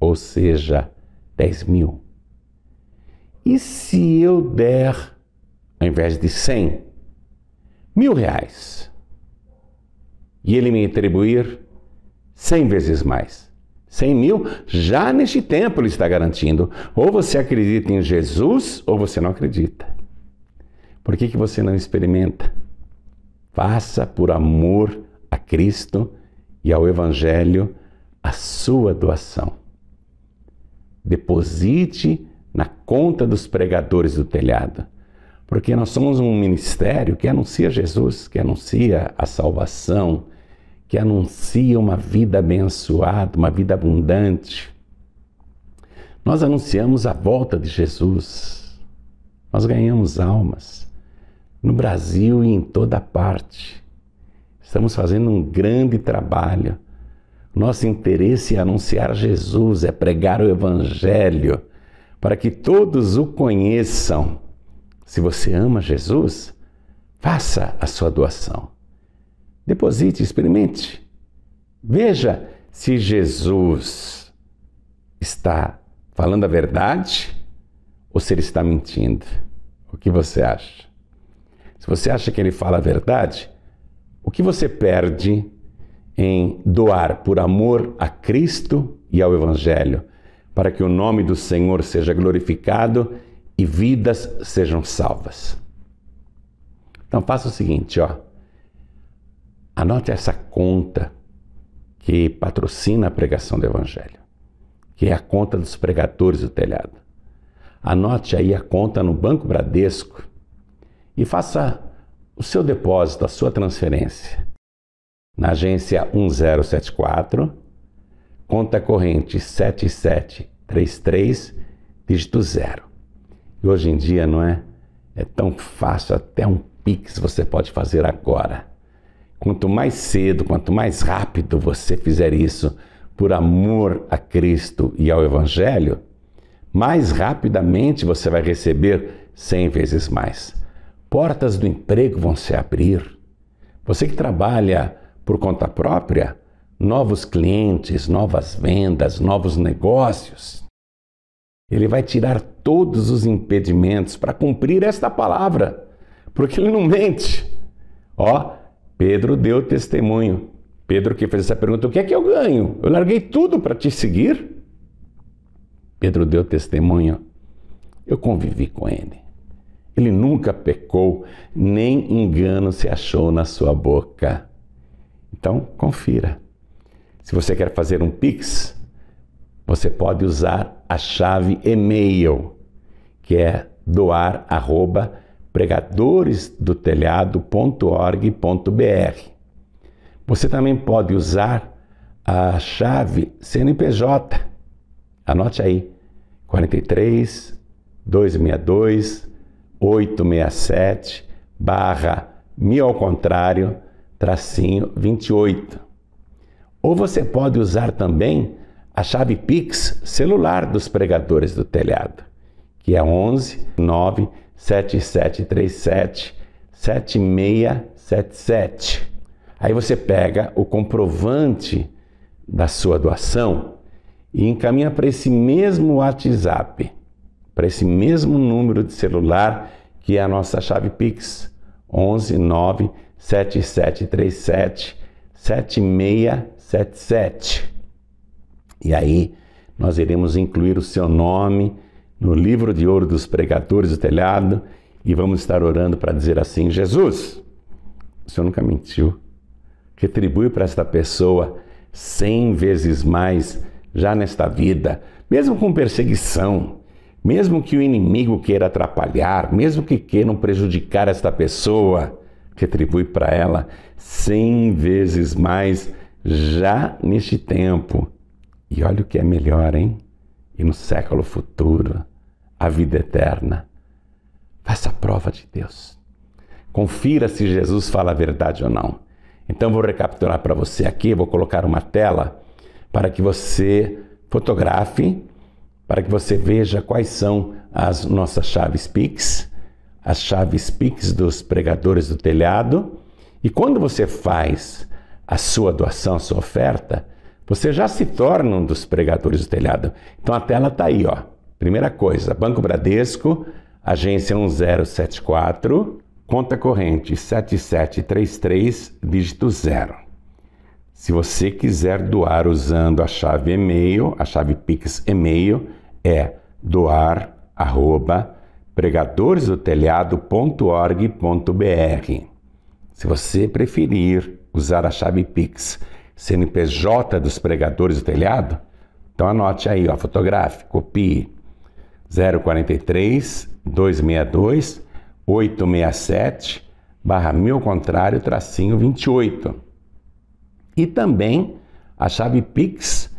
ou seja, 10 mil. E se eu der, ao invés de 100, mil reais, e ele me atribuir 100 vezes mais? 100 mil, já neste tempo ele está garantindo. Ou você acredita em Jesus, ou você não acredita. Por que, que você não experimenta? Faça por amor a Cristo e ao Evangelho a sua doação deposite na conta dos pregadores do telhado. Porque nós somos um ministério que anuncia Jesus, que anuncia a salvação, que anuncia uma vida abençoada, uma vida abundante. Nós anunciamos a volta de Jesus. Nós ganhamos almas no Brasil e em toda parte. Estamos fazendo um grande trabalho nosso interesse é anunciar Jesus, é pregar o Evangelho, para que todos o conheçam. Se você ama Jesus, faça a sua doação. Deposite, experimente. Veja se Jesus está falando a verdade ou se ele está mentindo. O que você acha? Se você acha que ele fala a verdade, o que você perde? em doar por amor a Cristo e ao Evangelho, para que o nome do Senhor seja glorificado e vidas sejam salvas. Então faça o seguinte, ó. Anote essa conta que patrocina a pregação do Evangelho, que é a conta dos pregadores do telhado. Anote aí a conta no Banco Bradesco e faça o seu depósito, a sua transferência na agência 1074, conta corrente 7733, dígito zero. E hoje em dia, não é? É tão fácil, até um Pix você pode fazer agora. Quanto mais cedo, quanto mais rápido você fizer isso por amor a Cristo e ao Evangelho, mais rapidamente você vai receber 100 vezes mais. Portas do emprego vão se abrir. Você que trabalha por conta própria novos clientes, novas vendas, novos negócios. Ele vai tirar todos os impedimentos para cumprir esta palavra, porque ele não mente. Ó, Pedro deu testemunho. Pedro que fez essa pergunta: o que é que eu ganho? Eu larguei tudo para te seguir. Pedro deu testemunho. Eu convivi com ele. Ele nunca pecou, nem engano se achou na sua boca. Então, confira. Se você quer fazer um Pix, você pode usar a chave e-mail, que é doar@pregadoresdotelhado.org.br. Você também pode usar a chave CNPJ. Anote aí: 43 262 867 barra mil ao contrário tracinho 28. Ou você pode usar também a chave Pix celular dos pregadores do telhado, que é 11 9 7737 7677. Aí você pega o comprovante da sua doação e encaminha para esse mesmo WhatsApp, para esse mesmo número de celular que é a nossa chave Pix 11 9 7737 7677. E aí nós iremos incluir o seu nome no livro de ouro dos pregadores do telhado e vamos estar orando para dizer assim: Jesus, o Senhor nunca mentiu. Retribui para esta pessoa cem vezes mais já nesta vida, mesmo com perseguição, mesmo que o inimigo queira atrapalhar, mesmo que queiram prejudicar esta pessoa, retribui para ela cem vezes mais já neste tempo. E olha o que é melhor, hein? E no século futuro, a vida eterna. Faça a prova de Deus. Confira se Jesus fala a verdade ou não. Então vou recapitular para você aqui, vou colocar uma tela para que você fotografe, para que você veja quais são as nossas chaves PICS as chaves Pix dos pregadores do telhado. E quando você faz a sua doação, a sua oferta, você já se torna um dos pregadores do telhado. Então a tela está aí, ó. Primeira coisa, Banco Bradesco, agência 1074, conta corrente 7733, dígito zero. Se você quiser doar usando a chave e-mail, a chave Pix e-mail é doar arroba pregadoresdotelhado.org.br. Se você preferir usar a chave Pix CNPJ dos Pregadores do Telhado, então anote aí, ó, fotografe, copie 043 262 867 barra mil contrário tracinho 28. E também a chave Pix,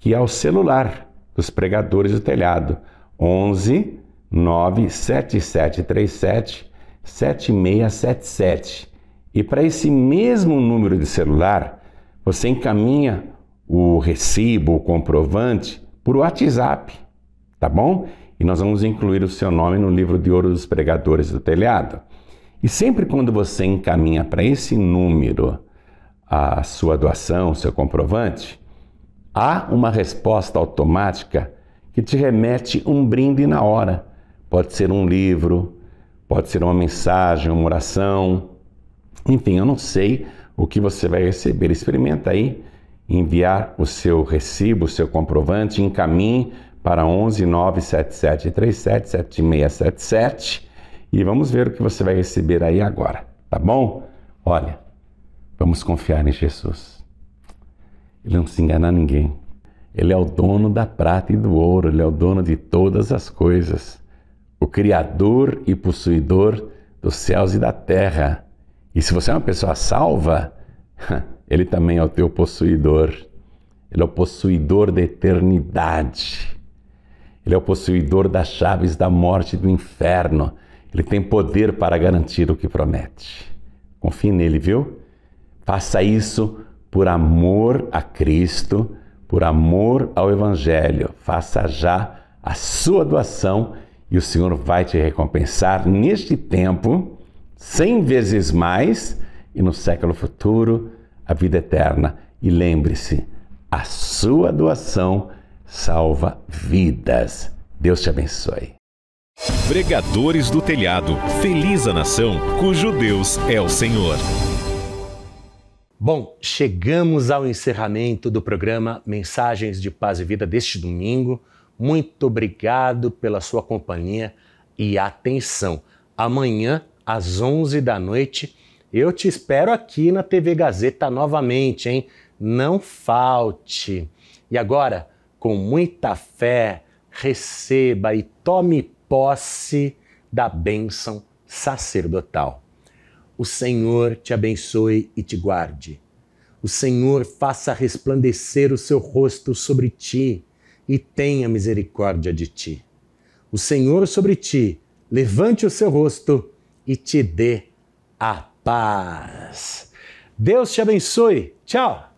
que é o celular dos pregadores do telhado, 11 97737 7677. E para esse mesmo número de celular, você encaminha o recibo, o comprovante, por WhatsApp, tá bom? E nós vamos incluir o seu nome no livro de ouro dos pregadores do telhado. E sempre quando você encaminha para esse número a sua doação, o seu comprovante, há uma resposta automática que te remete um brinde na hora pode ser um livro, pode ser uma mensagem, uma oração. Enfim, eu não sei o que você vai receber. Experimenta aí enviar o seu recibo, o seu comprovante, encaminhe para 11 977 37 7677 e vamos ver o que você vai receber aí agora, tá bom? Olha, vamos confiar em Jesus. Ele não se engana ninguém. Ele é o dono da prata e do ouro, ele é o dono de todas as coisas o Criador e Possuidor dos céus e da terra. E se você é uma pessoa salva, ele também é o teu possuidor. Ele é o possuidor da eternidade. Ele é o possuidor das chaves da morte e do inferno. Ele tem poder para garantir o que promete. Confie nele, viu? Faça isso por amor a Cristo, por amor ao Evangelho. Faça já a sua doação e o Senhor vai te recompensar neste tempo, cem vezes mais, e no século futuro, a vida eterna. E lembre-se, a sua doação salva vidas. Deus te abençoe. Pregadores do telhado, feliz a nação cujo Deus é o Senhor. Bom, chegamos ao encerramento do programa Mensagens de Paz e Vida deste domingo. Muito obrigado pela sua companhia e atenção. Amanhã, às 11 da noite, eu te espero aqui na TV Gazeta novamente, hein? Não falte. E agora, com muita fé, receba e tome posse da bênção sacerdotal. O Senhor te abençoe e te guarde. O Senhor faça resplandecer o seu rosto sobre ti e tenha misericórdia de ti. O Senhor é sobre ti levante o seu rosto e te dê a paz. Deus te abençoe. Tchau.